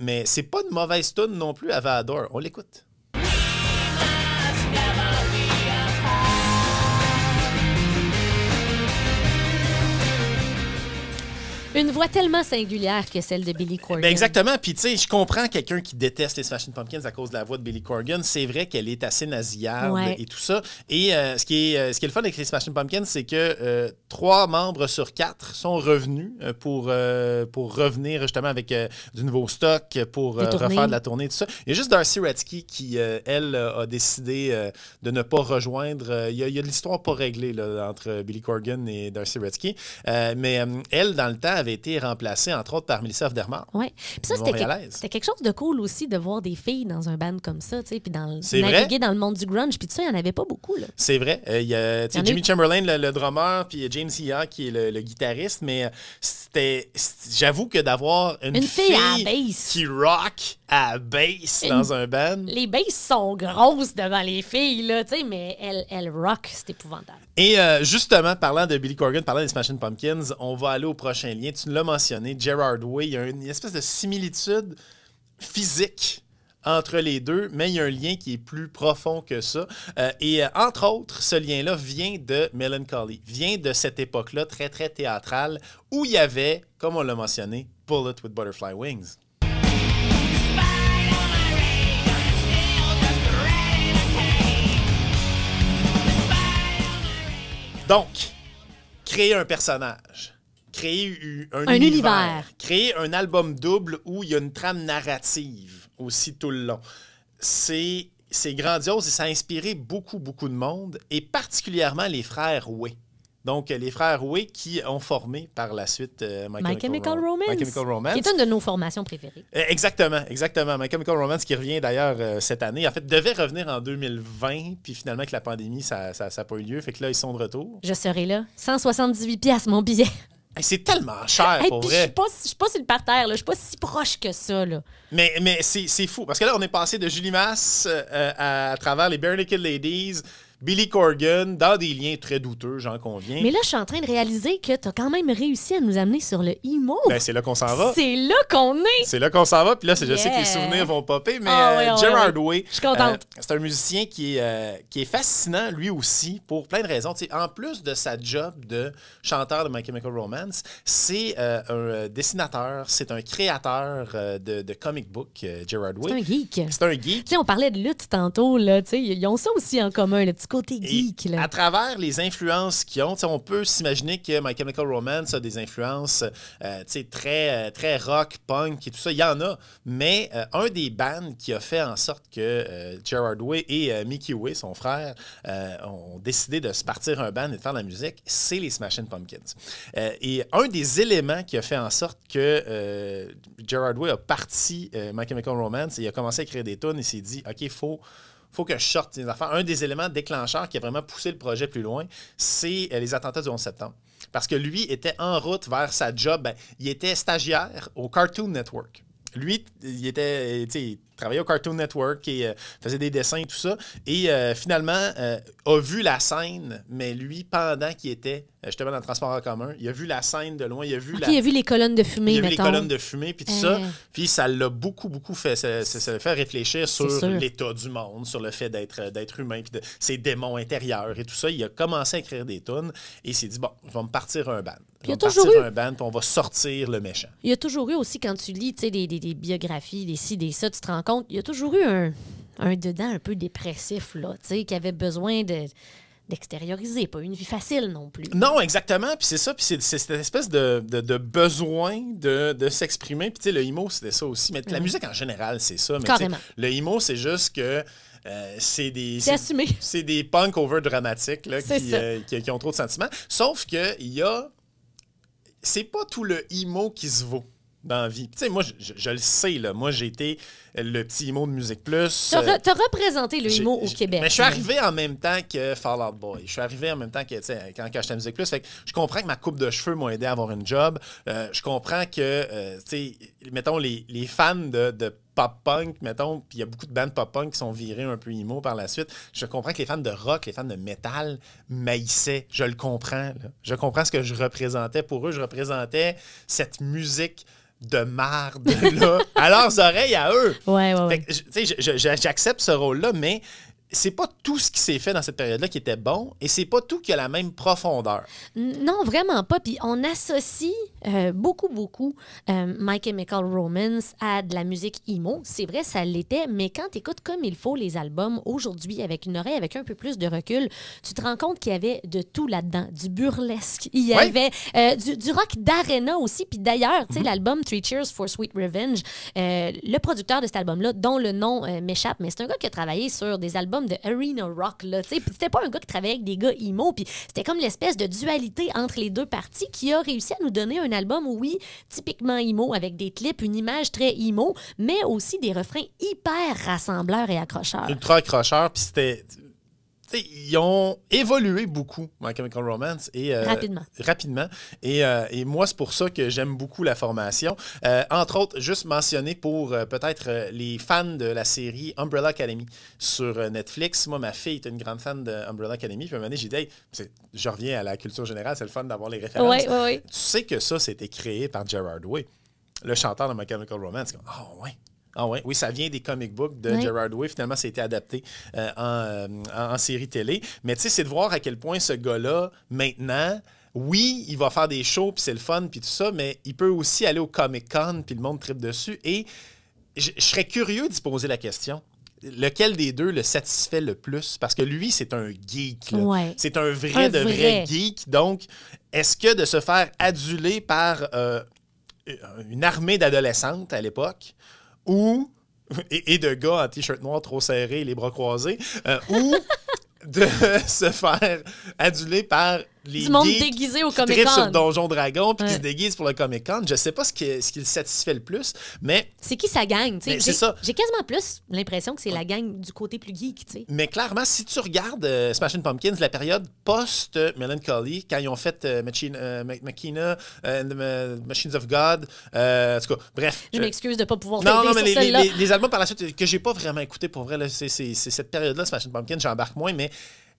mais c'est pas de mauvaise tune non plus, Ava Adore. On l'écoute. Une voix tellement singulière que celle de Billy Corgan. Ben exactement. Puis, tu sais, je comprends quelqu'un qui déteste les Smashing Pumpkins à cause de la voix de Billy Corgan. C'est vrai qu'elle est assez nasillarde et tout ça. Et euh, ce, qui est, euh, ce qui est le fun avec les Smashing Pumpkins, c'est que euh, trois membres sur quatre sont revenus pour, pour revenir justement avec du nouveau stock, pour refaire de la tournée, et tout ça. Il y a juste Darcy Redsky qui, elle, a décidé de ne pas rejoindre. Il y, a, de l'histoire pas réglée là, entre Billy Corgan et Darcy Ratsky. mais elle, dans le temps, avait été remplacé, entre autres, par Melissa Dermar. Oui. Puis ça, c'était quelque, chose de cool aussi de voir des filles dans un band comme ça, tu sais, puis dans, naviguer dans le monde du grunge. Puis tout ça, il n'y en avait pas beaucoup. C'est vrai. Euh, il y a Jimmy Chamberlain, le, drummer, puis James Ia, qui est le, le guitariste, mais euh, J'avoue que d'avoir une, fille, qui rock à base dans un band. Les basses sont grosses devant les filles, là, mais elles rock, c'est épouvantable. Et euh, justement, parlant de Billy Corgan, parlant des Smashing Pumpkins, on va aller au prochain lien. Tu l'as mentionné, Gerard Way, il y a une espèce de similitude physique entre les deux, mais il y a un lien qui est plus profond que ça. Euh, et euh, entre autres, ce lien-là vient de Melancholy, vient de cette époque-là très, très théâtrale où il y avait, comme on l'a mentionné, Bullet with Butterfly Wings. Donc, créer un personnage créer un, univers, créer un album double où il y a une trame narrative aussi tout le long. C'est c'est grandiose et ça a inspiré beaucoup, beaucoup de monde, et particulièrement les frères Way. Donc, les frères Way qui ont formé par la suite euh, My, Chemical Romance. My, Chemical, Romance, Qui est une de nos formations préférées. Euh, exactement, exactement. My Chemical Romance qui revient d'ailleurs euh, cette année. En fait, devait revenir en 2020, puis finalement, avec la pandémie, ça n'a ça, pas eu lieu. Fait que là, ils sont de retour. Je serai là. 178 pièces mon billet c'est tellement cher, pour vrai. Je suis pas, sur le parterre, je suis pas si proche que ça. Là. Mais, mais c'est fou, parce que là, on est passé de Julie Masse euh, euh, à, travers les Bare Ladies, Billy Corgan dans des liens très douteux, j'en conviens. Mais là, je suis en train de réaliser que tu as quand même réussi à nous amener sur le emo. Ben, c'est là qu'on s'en va. C'est là qu'on est. C'est là qu'on s'en va. Puis là, je sais que les souvenirs vont popper, mais ah euh, Gerard Way. Je suis contente. Euh, c'est un musicien qui est, euh, qui est fascinant, lui aussi, pour plein de raisons. en plus de sa job de chanteur de My Chemical Romance, c'est un dessinateur, c'est un créateur de, de, comic book, Gerard Way. C'est un geek. C'est un geek. on parlait de lutte tantôt. Là, ils ont ça aussi en commun, le petit côté geek. À travers les influences qu'ils ont, on peut s'imaginer que My Chemical Romance a des influences euh, très, euh, très rock, punk et tout ça. Il y en a. Mais euh, un des bands qui a fait en sorte que Gerard Way et Mickey Way, son frère, ont décidé de se partir un band et de faire de la musique, c'est les Smashing Pumpkins. et un des éléments qui a fait en sorte que Gerard Way a parti My Chemical Romance il a commencé à créer des tunes, et s'est dit, OK, il faut faut que je sorte des affaires. Un des éléments déclencheurs qui a vraiment poussé le projet plus loin, c'est euh, les attentats du 11 septembre. Parce que lui était en route vers sa job. Ben, il était stagiaire au Cartoon Network. Lui, il était, travaillait au Cartoon Network et euh, faisait des dessins et tout ça. Et euh, finalement, euh, a vu la scène, mais lui, pendant qu'il était justement dans le transport en commun, il a vu la scène de loin, il a vu, il a vu les colonnes de fumée. Il a les colonnes de fumée, puis tout ça. Puis ça l'a beaucoup, beaucoup fait, ça, ça, fait réfléchir sur l'état du monde, sur le fait d'être humain, puis ses démons intérieurs et tout ça. Il a commencé à écrire des tonnes et il s'est dit, bon, je vais me partir un band. il a toujours partir eu... un band, puis on va sortir le méchant. Il y a toujours eu aussi, quand tu lis des, des, des biographies, des ci, des ça, tu te rends compte il y a toujours eu un, dedans un peu dépressif, là, tu sais, qui avait besoin de d'extérioriser, pas une vie facile non plus. Non, exactement. Puis c'est ça, puis c'est cette espèce de, besoin de, s'exprimer. Puis tu sais, le emo, c'était ça aussi. Mais la musique en général, c'est ça. Le emo, c'est juste que euh, c'est des c'est des punk over dramatiques là, euh, qui, ont trop de sentiments. Sauf que il y a c'est pas tout le emo qui se vaut dans la vie. Tu sais, moi, je, le sais, là. Moi, j'ai été le petit IMO de Musique Plus. T'as re, euh, représenté le IMO au Québec. Mais je suis arrivé en même temps que Fall Out Boy. Je suis arrivé en même temps que, tu sais, quand, quand j'étais Musique Plus. Fait que je comprends que ma coupe de cheveux m'a aidé à avoir une job. Euh, je comprends que, euh, tu sais, mettons, les, les fans de pop-punk, mettons, puis il y a beaucoup de bandes pop-punk qui sont virées un peu emo par la suite. Je comprends que les fans de rock, les fans de métal maïssaient. Je le comprends. Je comprends ce que je représentais pour eux. Je représentais cette musique de marde là, à leurs oreilles à eux. Ouais, ouais, J'accepte ce rôle-là, mais c'est pas tout ce qui s'est fait dans cette période-là qui était bon et c'est pas tout qui a la même profondeur. Non, vraiment pas. Puis on associe euh, beaucoup, beaucoup euh, My Chemical Romance à de la musique emo. C'est vrai, ça l'était, mais quand tu écoutes comme il faut les albums aujourd'hui avec une oreille, avec un peu plus de recul, tu te rends compte qu'il y avait de tout là-dedans. Du burlesque, il y avait euh, du, rock d'arena aussi. Puis d'ailleurs, tu sais, mm-hmm. l'album Three Cheers for Sweet Revenge, le producteur de cet album-là, dont le nom m'échappe, mais c'est un gars qui a travaillé sur des albums de arena rock là, c'était pas un gars qui travaillait avec des gars emo, puis c'était comme l'espèce de dualité entre les deux parties qui a réussi à nous donner un album oui, typiquement emo avec des clips, une image très emo, mais aussi des refrains hyper rassembleurs et accrocheurs. Ultra accrocheurs, puis c'était ils ont évolué beaucoup, My Chemical Romance. Et, euh, rapidement. Rapidement. Euh, et, moi, c'est pour ça que j'aime beaucoup la formation. Euh, entre autres, juste mentionner pour peut-être les fans de la série Umbrella Academy sur Netflix. Moi, ma fille est une grande fan de Umbrella Academy. Puis à un moment j'ai dit, je reviens à la culture générale, c'est le fun d'avoir les références. Oui, oui, Tu sais que ça, c'était créé par Gerard Way, le chanteur de My Chemical Romance. Oh, ouais ah oui, ça vient des comic books de Gerard Way. Finalement, ça a été adapté euh, euh, en, série télé. Mais tu sais, c'est de voir à quel point ce gars-là, maintenant, oui, il va faire des shows, puis c'est le fun, puis tout ça, mais il peut aussi aller au Comic-Con, puis le monde tripe dessus. Et je serais curieux d'y poser la question lequel des deux le satisfait le plus? Parce que lui, c'est un geek. C'est un vrai de vrai. geek. Donc, est-ce que de se faire aduler par euh, une armée d'adolescentes à l'époque, ou et, de gars en t-shirt noir trop serré les bras croisés, euh, ou de se faire aduler par les du monde déguisé au Comic Con. sur Donjon Dragon puis qui se déguisent pour le Comic Con. Je sais pas ce qui, ce qui le satisfait le plus, mais. C'est qui sa gang, tu sais. J'ai quasiment plus l'impression que c'est la gang du côté plus geek, tu sais. Mais clairement, si tu regardes euh, Smashing Pumpkins, la période post-Melancholy, quand ils ont fait euh, Machine, euh, Machina euh, Machines of God, en tout cas, bref. Je, m'excuse de pas pouvoir Non, non, mais les, les, les, albums par la suite que j'ai pas vraiment écouté pour vrai, c'est cette période-là, Smashing Pumpkins, j'embarque moins, mais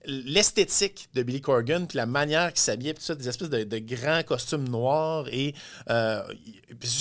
l'esthétique de Billy Corgan, puis la manière qu'il s'habillait, tout ça, des espèces de, grands costumes noirs et euh,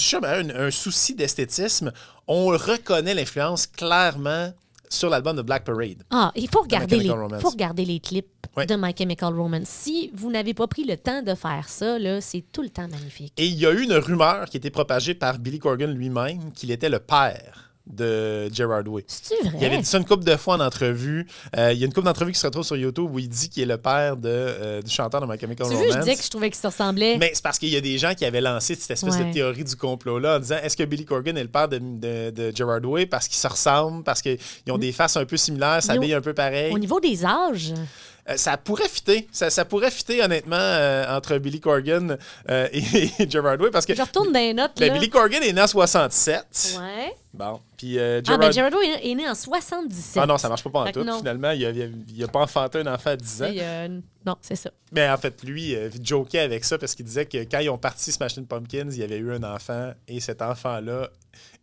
un, un, souci d'esthétisme, on reconnaît l'influence clairement sur l'album de Black Parade. Ah, il faut regarder, les, les clips de My Chemical Romance. Si vous n'avez pas pris le temps de faire ça, c'est tout le temps magnifique. Et il y a eu une rumeur qui était propagée par Billy Corgan lui-même qu'il était le père de Gerard Way. C'est vrai. Il avait dit ça une couple de fois en entrevue. Euh, il y a une couple d'entrevues qui se retrouve sur YouTube où il dit qu'il est le père euh, du chanteur de My Chemical Romance. Vu, je disais que je trouvais qu'il se ressemblait. Mais c'est parce qu'il y a des gens qui avaient lancé cette espèce de théorie du complot là en disant est-ce que Billy Corgan est le père de, de, de Gerard Way parce qu'ils se ressemblent, parce qu'ils ont mm. des faces un peu similaires, s'habillent un peu pareil. Au niveau des âges. Euh, ça pourrait fitter. Ça, pourrait fitter, honnêtement, euh, entre Billy Corgan euh, et, Gerard Way. Parce que, Je retourne dans les notes. Ben, là. Billy Corgan est né en 67. Ouais. Bon. Puis, euh, Gerard... Ah, ben Gerard est né en 77. Ah non, ça marche pas en tout. Finalement, il a, a, pas enfanté un enfant à 10 ans. non, c'est ça. Mais en fait, lui, il jokait avec ça parce qu'il disait que quand ils ont parti Smashing Pumpkins, il y avait eu un enfant et cet enfant-là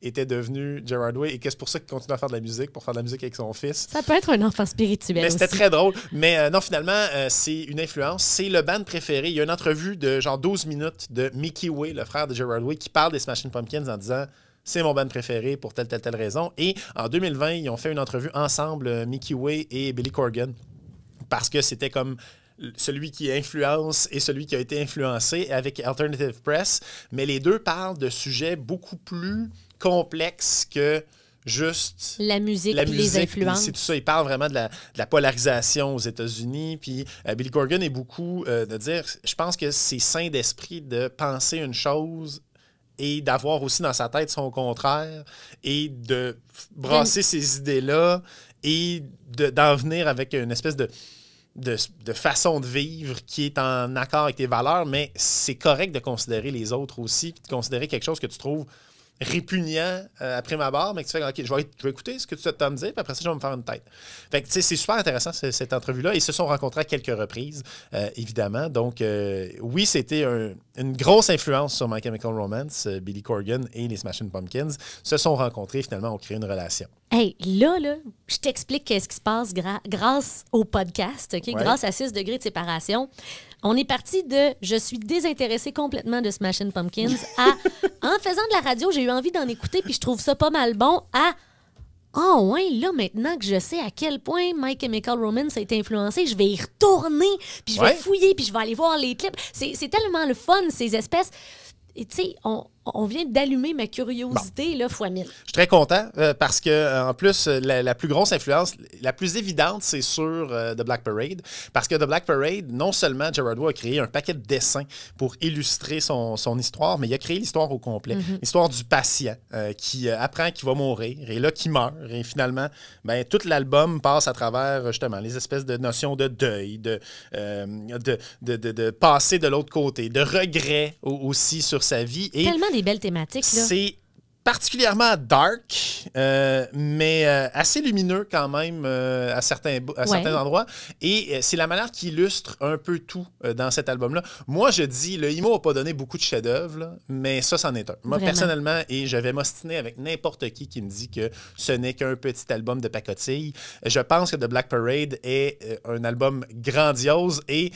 était devenu Gerard Way et que c'est pour ça qu'il continue à faire de la musique, pour faire de la musique avec son fils. Ça peut être un enfant spirituel. Mais c'était très drôle. Mais euh, non, finalement, euh, c'est une influence. C'est le band préféré. Il y a une entrevue de genre 12 minutes de Mickey Way, le frère de Gerard Way, qui parle des Smashing Pumpkins en disant c'est mon band préféré pour telle, telle, telle raison. Et en 2020, ils ont fait une entrevue ensemble, euh, Mickey Way et Billy Corgan parce que c'était comme celui qui influence et celui qui a été influencé avec Alternative Press, mais les deux parlent de sujets beaucoup plus complexes que juste la musique, la les influences. C'est tout ça. Ils parlent vraiment de la, polarisation aux États-Unis. Puis euh, Billy Corgan est beaucoup euh, de dire, je pense que c'est sain d'esprit de penser une chose et d'avoir aussi dans sa tête son contraire et de brasser ces idées-là et d'en venir avec une espèce de de, façon de vivre qui est en accord avec tes valeurs, mais c'est correct de considérer les autres aussi, de considérer quelque chose que tu trouves répugnant euh, après ma barre, mais tu fais, OK, je vais, écouter ce que tu as à me dire, puis après ça, je vais me faire une tête. Fait c'est super intéressant, cette entrevue-là. Ils se sont rencontrés à quelques reprises, euh, évidemment. Donc, euh, oui, c'était une grosse influence sur My Chemical Romance. Billy Corgan et les Smashing Pumpkins se sont rencontrés, finalement, ont créé une relation. Hey, là, là, je t'explique ce qui se passe grâce au podcast, grâce à 6 degrés de séparation. On est parti de je suis désintéressé complètement de Smashing Pumpkins à en faisant de la radio, j'ai eu envie d'en écouter puis je trouve ça pas mal bon à oh ouais, là, maintenant que je sais à quel point Mike Chemical Michael a été influencé, je vais y retourner, puis je vais fouiller, puis je vais aller voir les clips. C'est tellement le fun, ces espèces. Et tu sais, on, on vient d'allumer ma curiosité, là, fois mille. Je suis très content euh, parce que, euh, en plus, la, plus grosse influence, la plus évidente, c'est sur euh, The Black Parade. Parce que The Black Parade, non seulement Gerard Way a créé un paquet de dessins pour illustrer son, son histoire, mais il a créé l'histoire au complet. Mm-hmm. L'histoire du patient qui apprend qu'il va mourir et là, qui meurt. Et finalement, ben, tout l'album passe à travers, justement, les espèces de notions de deuil, de, de, de, de, passer de l'autre côté, de regret aussi sur sa vie. Et Tellement des belles thématiques. C'est particulièrement dark, euh, mais euh, assez lumineux quand même euh, à, certains, endroits. Et c'est la manière qui illustre un peu tout dans cet album-là. Moi, je dis, le Imo n'a pas donné beaucoup de chefs-d'œuvre, mais ça, c'en est un. Moi, personnellement, et je vais m'ostiner avec n'importe qui qui me dit que ce n'est qu'un petit album de pacotille. Je pense que The Black Parade est un album grandiose et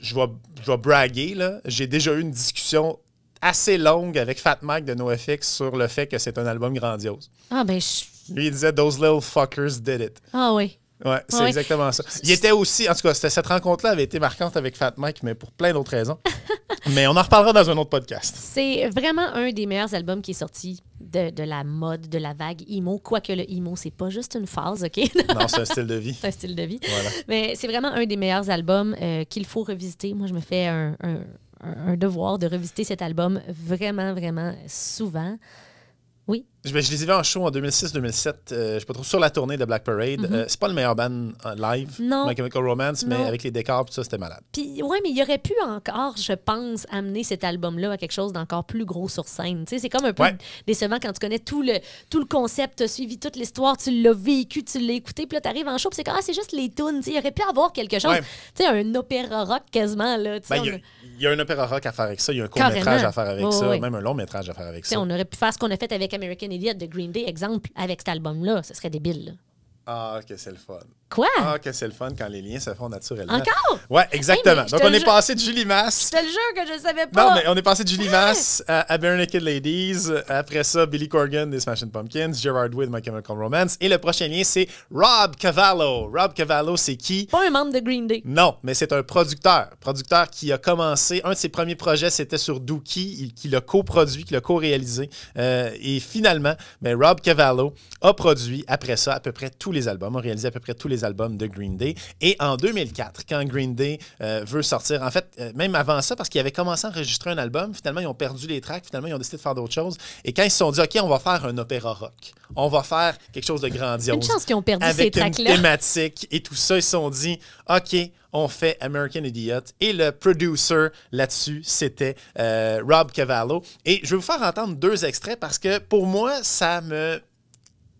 je vais, braguer, J'ai déjà eu une discussion assez longue avec Fat Mike de NoFX sur le fait que c'est un album grandiose. Ah, ben, je... Lui, il disait Those little fuckers did it. Ah, oui. Ouais, c'est ah, exactement ça. Il était aussi, en tout cas, cette rencontre-là avait été marquante avec Fat Mike, mais pour plein d'autres raisons. mais on en reparlera dans un autre podcast. C'est vraiment un des meilleurs albums qui est sorti de, de la mode, de la vague emo. Quoique le emo, c'est pas juste une phase, OK? non, c'est un style de vie. C'est un style de vie. Mais c'est vraiment un des meilleurs albums euh, qu'il faut revisiter. Moi, je me fais un un, devoir de revisiter cet album vraiment, vraiment souvent. Je, les ai vus en show en 2006-2007. Euh, je je sais pas trop sur la tournée de Black Parade. Ce mhm. euh, n'est c'est pas le meilleur band euh, live, My Chemical Romance, mais avec les décors, tout ça, c'était malade. Puis, ouais, mais il aurait pu encore, je pense, amener cet album-là à quelque chose d'encore plus gros sur scène. c'est comme un peu décevant quand tu connais tout le, tout le concept, tu as suivi toute l'histoire, tu l'as vécu, tu l'as écouté, puis là, tu arrives en show, c'est comme, ah, c'est juste les tunes. Il aurait pu avoir quelque chose, tu sais, un opéra rock quasiment. Là, ben, il, y a, un opéra rock à faire avec ça, il y a un court-métrage à faire avec ça, même un long-métrage à faire avec ça. On aurait pu faire ce qu'on a fait avec American de Green Day, exemple, avec cet album-là. Ce serait débile. Ah, ok, c'est le fun. Quoi? Ah, que c'est le fun quand les liens se font naturellement. Encore? Ouais, exactement. Donc, on est passé de Julie Masse. Je te le jure que je ne savais pas. Non, mais on est passé de Julie Masse à, à Ladies. Après ça, Billy Corgan des Smashing Pumpkins, Gerard Way de My Chemical Romance. Et le prochain lien, c'est Rob Cavallo. Rob Cavallo, c'est qui? Pas un membre de Green Day. Non, mais c'est un producteur. Producteur qui a commencé. Un de ses premiers projets, c'était sur Dookie, qui l'a coproduit, qui l'a co-réalisé. Euh, et finalement, ben, Rob Cavallo a produit après ça à peu près tous les albums, a réalisé à peu près tous les albums de Green Day. Et en 2004, quand Green Day euh, veut sortir, en fait, euh, même avant ça, parce qu'ils avaient commencé à enregistrer un album, finalement, ils ont perdu les tracks, finalement, ils ont décidé de faire d'autres choses. Et quand ils se sont dit, OK, on va faire un opéra rock, on va faire quelque chose de grandiose. thématique et tout ça, ils se sont dit, OK, on fait American Idiot. Et le producer là-dessus, c'était euh, Rob Cavallo. Et je vais vous faire entendre deux extraits parce que pour moi, ça me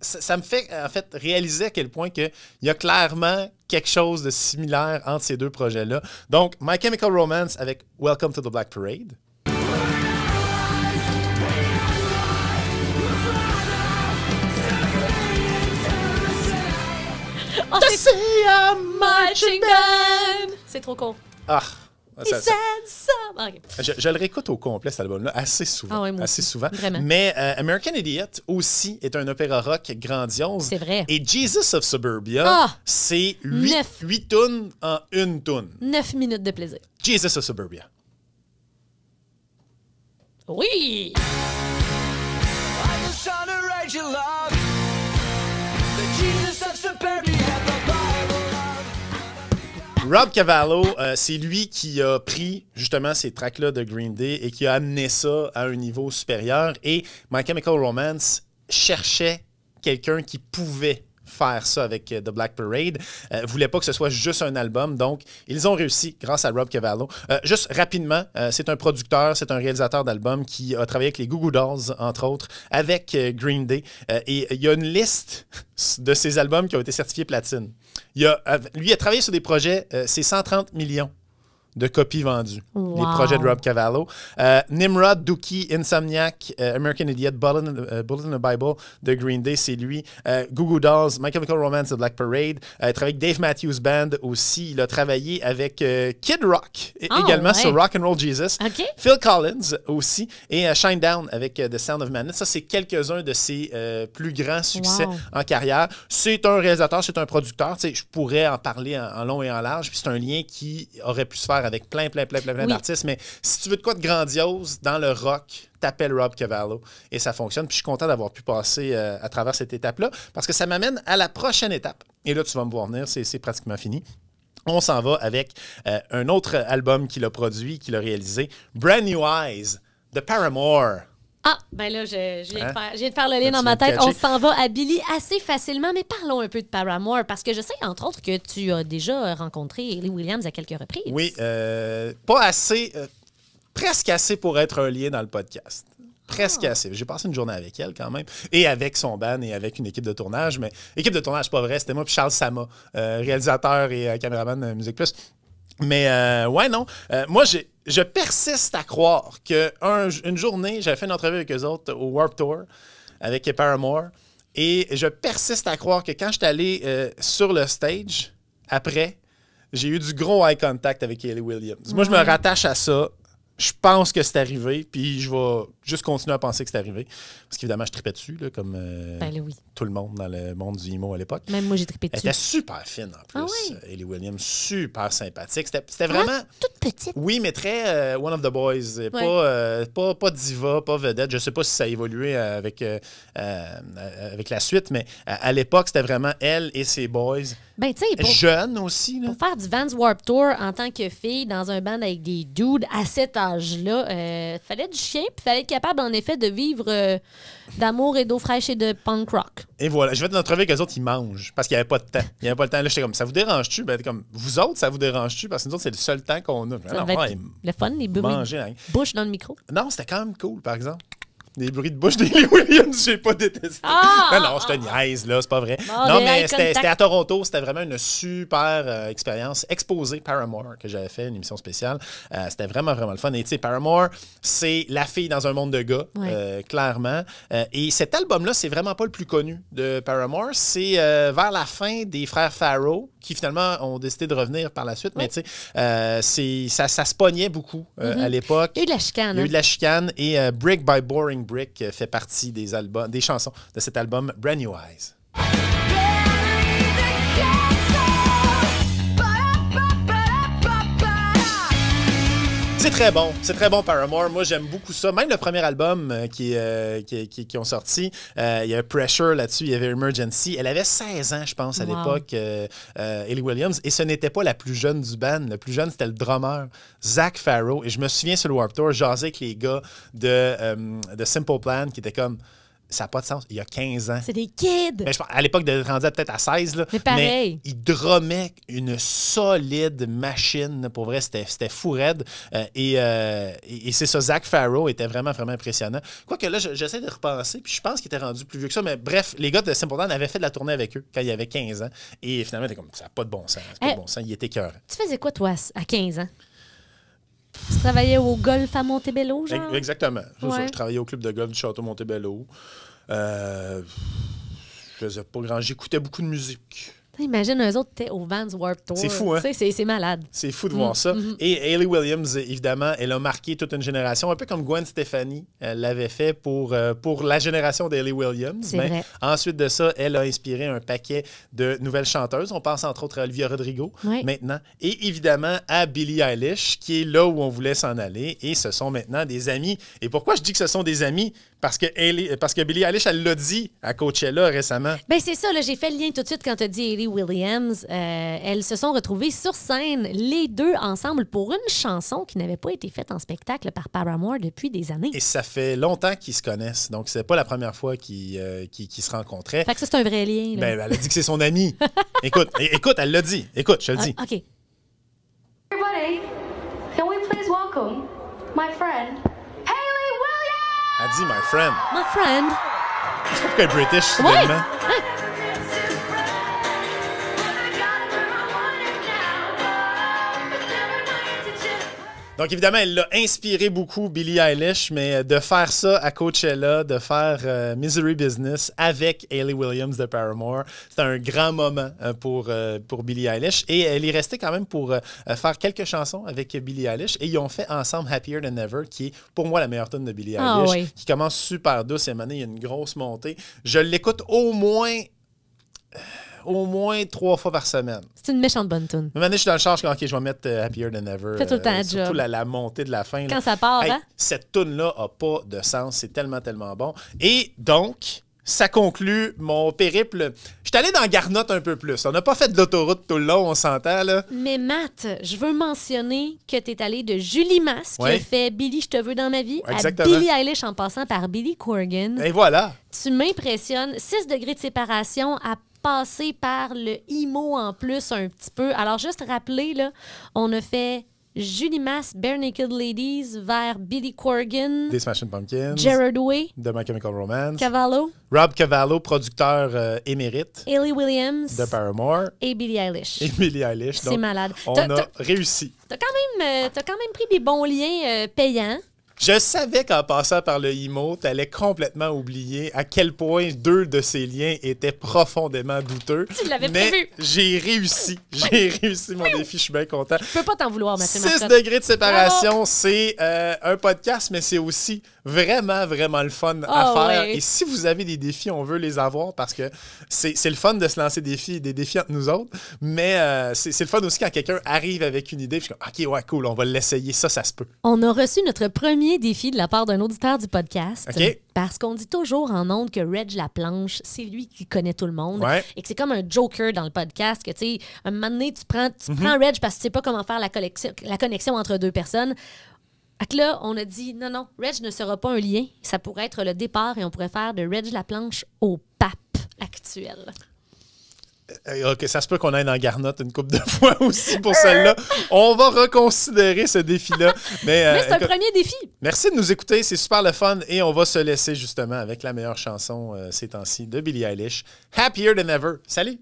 ça, me fait en fait réaliser à quel point qu'il il y a clairement quelque chose de similaire entre ces deux projets-là. Donc, My Chemical Romance avec Welcome to the Black Parade. c'est... C'est trop con. Ah, ah, ah, je, je, le réécoute au complet, cet album-là, assez souvent. Ah assez souvent. Mais euh, American Idiot aussi est un opéra rock grandiose. C'est vrai. Et Jesus of Suburbia, c'est 8, 8 tunes en une tonne. 9 minutes de plaisir. Jesus of Suburbia. Oui! I just love, the Jesus of Suburbia. Rob Cavallo, euh, c'est lui qui a pris justement ces tracks-là de Green Day et qui a amené ça à un niveau supérieur. Et My Chemical Romance cherchait quelqu'un qui pouvait faire ça avec euh, The Black Parade. Euh, voulait pas que ce soit juste un album, donc ils ont réussi grâce à Rob Cavallo. juste rapidement, c'est un producteur, c'est un réalisateur d'albums qui a travaillé avec les Goo Goo Dolls, entre autres, avec Green Day. et il y a une liste de ces albums qui ont été certifiés platine lui, a travaillé sur des projets, euh, c'est 130 millions de copies vendues. Les projets de Rob Cavallo. Euh, Nimrod, Dookie, Insomniac, euh, American Idiot, euh, Bullet in, the, Bible, the Green Day, c'est lui. Google Goo Goo Dolls, My Chemical Romance, The Black Parade. il travaille avec Dave Matthews Band aussi. Il a travaillé avec Kid Rock, ah, également sur Rock and Roll Jesus. Phil Collins aussi. Et Shine Down avec The Sound of Madness. Ça, c'est quelques-uns de ses plus grands succès en carrière. C'est un réalisateur, c'est un producteur. je pourrais en parler en, long et en large. c'est un lien qui aurait pu se faire avec plein, plein, plein, plein, plein d'artistes. Mais si tu veux de quoi de grandiose dans le rock, t'appelles Rob Cavallo et ça fonctionne. Puis je suis content d'avoir pu passer euh, à travers cette étape-là parce que ça m'amène à la prochaine étape. Et là, tu vas me voir venir, c'est pratiquement fini. On s'en va avec euh, un autre album qu'il a produit, qu'il a réalisé, Brand New Eyes de Paramore. Ah, ben là, hein? je, viens, de faire, le lien dans ma tête. On s'en va à Billy assez facilement, mais parlons un peu de Paramore, parce que je sais, entre autres, que tu as déjà rencontré Ellie Williams à quelques reprises. Oui, euh, pas assez, euh, presque assez pour être un lien dans le podcast presque ah. assez. J'ai passé une journée avec elle quand même, et avec son band et avec une équipe de tournage. Mais équipe de tournage, pas vrai, c'était moi puis Charles Sama, euh, réalisateur et caméraman de Musique Plus. Mais ouais, non, moi j'ai je persiste à croire qu'une journée, j'avais fait une entrevue avec eux autres au Warp Tour avec Paramore. Et je persiste à croire que quand je suis allé euh, sur le stage, après, j'ai eu du gros eye contact avec Kelly Williams. Moi, je me rattache à ça je pense que c'est arrivé, puis je vais juste continuer à penser que c'est arrivé. Parce qu'évidemment, je tripais dessus, là, comme euh, ben, tout le monde dans le monde du IMO à l'époque. Même moi, j'ai trippé dessus. Elle était super fine, en ah plus. Ellie Williams, super sympathique. C'était ah, vraiment... toute petite. Oui, mais très euh, One of the Boys. Euh, pas, diva, pas vedette. Je sais pas si ça a évolué avec, avec la suite, mais à, l'époque, c'était vraiment elle et ses boys. Jeunes ben, Jeune aussi. Pour faire du Vans Warp Tour en tant que fille dans un band avec des dudes à 7 ans, il euh, fallait du chien, puis fallait être capable, en effet, de vivre euh, d'amour et d'eau fraîche et de punk rock. Et voilà, je vais te que les autres, ils mangent, parce qu'il n'y avait pas de temps. Il n'y avait pas le temps. Là, j'étais comme, ça vous dérange-tu? Ben, comme, vous autres, ça vous dérange-tu? Parce que nous autres, c'est le seul temps qu'on a. Ben le fun, les hein. bouches dans le micro. Non, c'était quand même cool, par exemple. Des bruits de bouche d'Eli Williams, j'ai pas détesté. Ah, ah, non, ah, je te niaise, là, c'est pas vrai. non, mais c'était à Toronto, c'était vraiment une super euh, expérience Exposé Paramore que j'avais fait, une émission spéciale. Euh, c'était vraiment, vraiment le fun. Et tu sais, Paramore, c'est la fille dans un monde de gars, euh, clairement. et cet album-là, c'est vraiment pas le plus connu de Paramore. C'est vers la fin des frères Pharaoh qui finalement ont décidé de revenir par la suite. Mais tu sais, euh, c'est ça, ça se pognait beaucoup euh, mm-hmm. à l'époque. Il y a eu de la chicane. Il y a eu hein. de la chicane. Et euh, Brick by Boring Brick fait partie des, albums, des chansons de cet album Brand New Eyes. C'est très bon, c'est très bon Paramore. Moi, j'aime beaucoup ça. Même le premier album euh, euh, qui, ont sorti, euh, il y a Pressure là-dessus, il y avait Emergency. Elle avait 16 ans, je pense, à l'époque, Ellie Williams, et ce n'était pas la plus jeune du band. Le plus jeune, c'était le drummer, Zach Farrow. Et je me souviens sur le Warp Tour, jaser avec les gars de, de Simple Plan qui étaient comme ça n'a pas de sens. Il y a 15 ans. C'est des kids. Ben, à l'époque, de rendu peut-être à 16. Là, mais pareil. il dromait une solide machine. Pour vrai, c'était fou raide. Euh, euh, et, c'est ça, Zach Farrow était vraiment, vraiment impressionnant. Quoique là, j'essaie de repenser, puis je pense qu'il était rendu plus vieux que ça. Mais bref, les gars de Simple avaient fait de la tournée avec eux quand il avait 15 ans. Et finalement, t'es comme, ça n'a pas de bon sens. pas de eh, bon sens. Il était cœur. Tu faisais quoi, toi, à 15 ans? Tu travaillais au golf à Montebello, genre? Exactement. je travaillais au club de golf du Château Montebello. Euh, je faisais pas grand. J'écoutais beaucoup de musique. Imagine, eux autres étaient au Vans Warped Tour. C'est fou, hein? C'est malade. C'est fou de voir mm. ça. Mm-hmm. Et Hayley Williams, évidemment, elle a marqué toute une génération, un peu comme Gwen Stefani l'avait fait pour, euh, pour la génération d'Hayley Williams. Ensuite de ça, elle a inspiré un paquet de nouvelles chanteuses. On pense entre autres à Olivia Rodrigo maintenant. Et évidemment à Billie Eilish, qui est là où on voulait s'en aller. Et ce sont maintenant des amis. Et pourquoi je dis que ce sont des amis? Parce que, euh, parce que Billie Eilish, elle l'a dit à Coachella récemment. Ben c'est ça, j'ai fait le lien tout de suite quand tu as dit Ellie Williams. Euh, elles se sont retrouvées sur scène, les deux ensemble, pour une chanson qui n'avait pas été faite en spectacle par Paramore depuis des années. Et ça fait longtemps qu'ils se connaissent, donc c'est pas la première fois qu'ils euh, se rencontraient. Fait que ça, c'est un vrai lien. Ben, elle a dit que c'est son ami. écoute, écoute, elle l'a dit. Écoute, je le ah, dis. OK. Everybody, can we please welcome my friend elle dit my friend. My friend. Je trouve est British, soudainement. Ouais. Hein? Ouais. Donc, évidemment, elle l'a inspiré beaucoup, Billie Eilish, mais de faire ça à Coachella, de faire euh, Misery Business avec Hayley Williams de Paramore, c'est un grand moment euh, pour, euh, pour Billie Eilish. Et elle est restée quand même pour faire quelques chansons avec Billie Eilish. Et ils ont fait ensemble Happier Than Ever, qui est pour moi la meilleure tune de Billie ah Eilish, qui commence super douce. Et il y a une grosse montée. Je l'écoute au moins au moins trois fois par semaine. C'est une méchante bonne tune. Maintenant, je suis dans le charge quand OK, je vais mettre euh, Happier Than Ever. Fais tout le temps euh, Surtout job. La, la, montée de la fin. Quand ça part, hein? Cette tune là a pas de sens. C'est tellement, tellement bon. Et donc, ça conclut mon périple. Je suis allé dans Garnotte un peu plus. On n'a pas fait de l'autoroute tout le long, on s'entend, là. Mais Matt, je veux mentionner que tu es allé de Julie Masse, qui a fait Billy, je te veux dans ma vie, Exactement. à Billy Eilish en passant par Billy Corgan. Et voilà. Tu m'impressionnes. 6 degrés de séparation à passer par le IMO en plus un petit peu. Alors, juste rappeler, là, on a fait Julie Mass, Bare Naked Ladies, vers Billy Corgan, des Smashing Pumpkins, Gerard Way, de My Chemical Romance, Cavallo, Rob Cavallo, producteur euh, émérite, Ellie Williams, The Paramore, et Billie Eilish. Et Billie Eilish. C'est malade. On a réussi. T'as quand, même, euh, as quand même pris des bons liens euh, payants. Je savais qu'en passant par le IMO, tu allais complètement oublier à quel point deux de ces liens étaient profondément douteux. Tu l'avais prévu. J'ai réussi. J'ai réussi mon défi. Je suis bien content. Je peux pas t'en vouloir, Mathieu. 6 degrés de séparation, c'est euh, un podcast, mais c'est aussi vraiment, vraiment le fun à ah faire. Et si vous avez des défis, on veut les avoir parce que c'est le fun de se lancer des défis, des défis entre nous autres. Mais euh, c'est le fun aussi quand quelqu'un arrive avec une idée. je suis OK, ouais, cool, on va l'essayer. Ça, ça se peut. On a reçu notre premier défi de la part d'un auditeur du podcast. Parce qu'on dit toujours en ondes que Reg planche c'est lui qui connaît tout le monde. Et que c'est comme un joker dans le podcast, que tu sais, un moment donné, tu prends, tu mhm. prends Reg parce que tu sais pas comment faire la, connexion entre deux personnes. que là, on a dit non, non, Reg ne sera pas un lien. Ça pourrait être le départ et on pourrait faire de Reg planche au pape actuel. Euh, ça se peut qu'on aille dans Garnotte une coupe de fois aussi pour celle-là. On va reconsidérer ce défi-là. Mais, euh, c'est un premier défi. Merci de nous écouter, c'est super le fun et on va se laisser justement avec la meilleure chanson euh, ces temps-ci de Billie Eilish, Happier Than Ever. Salut!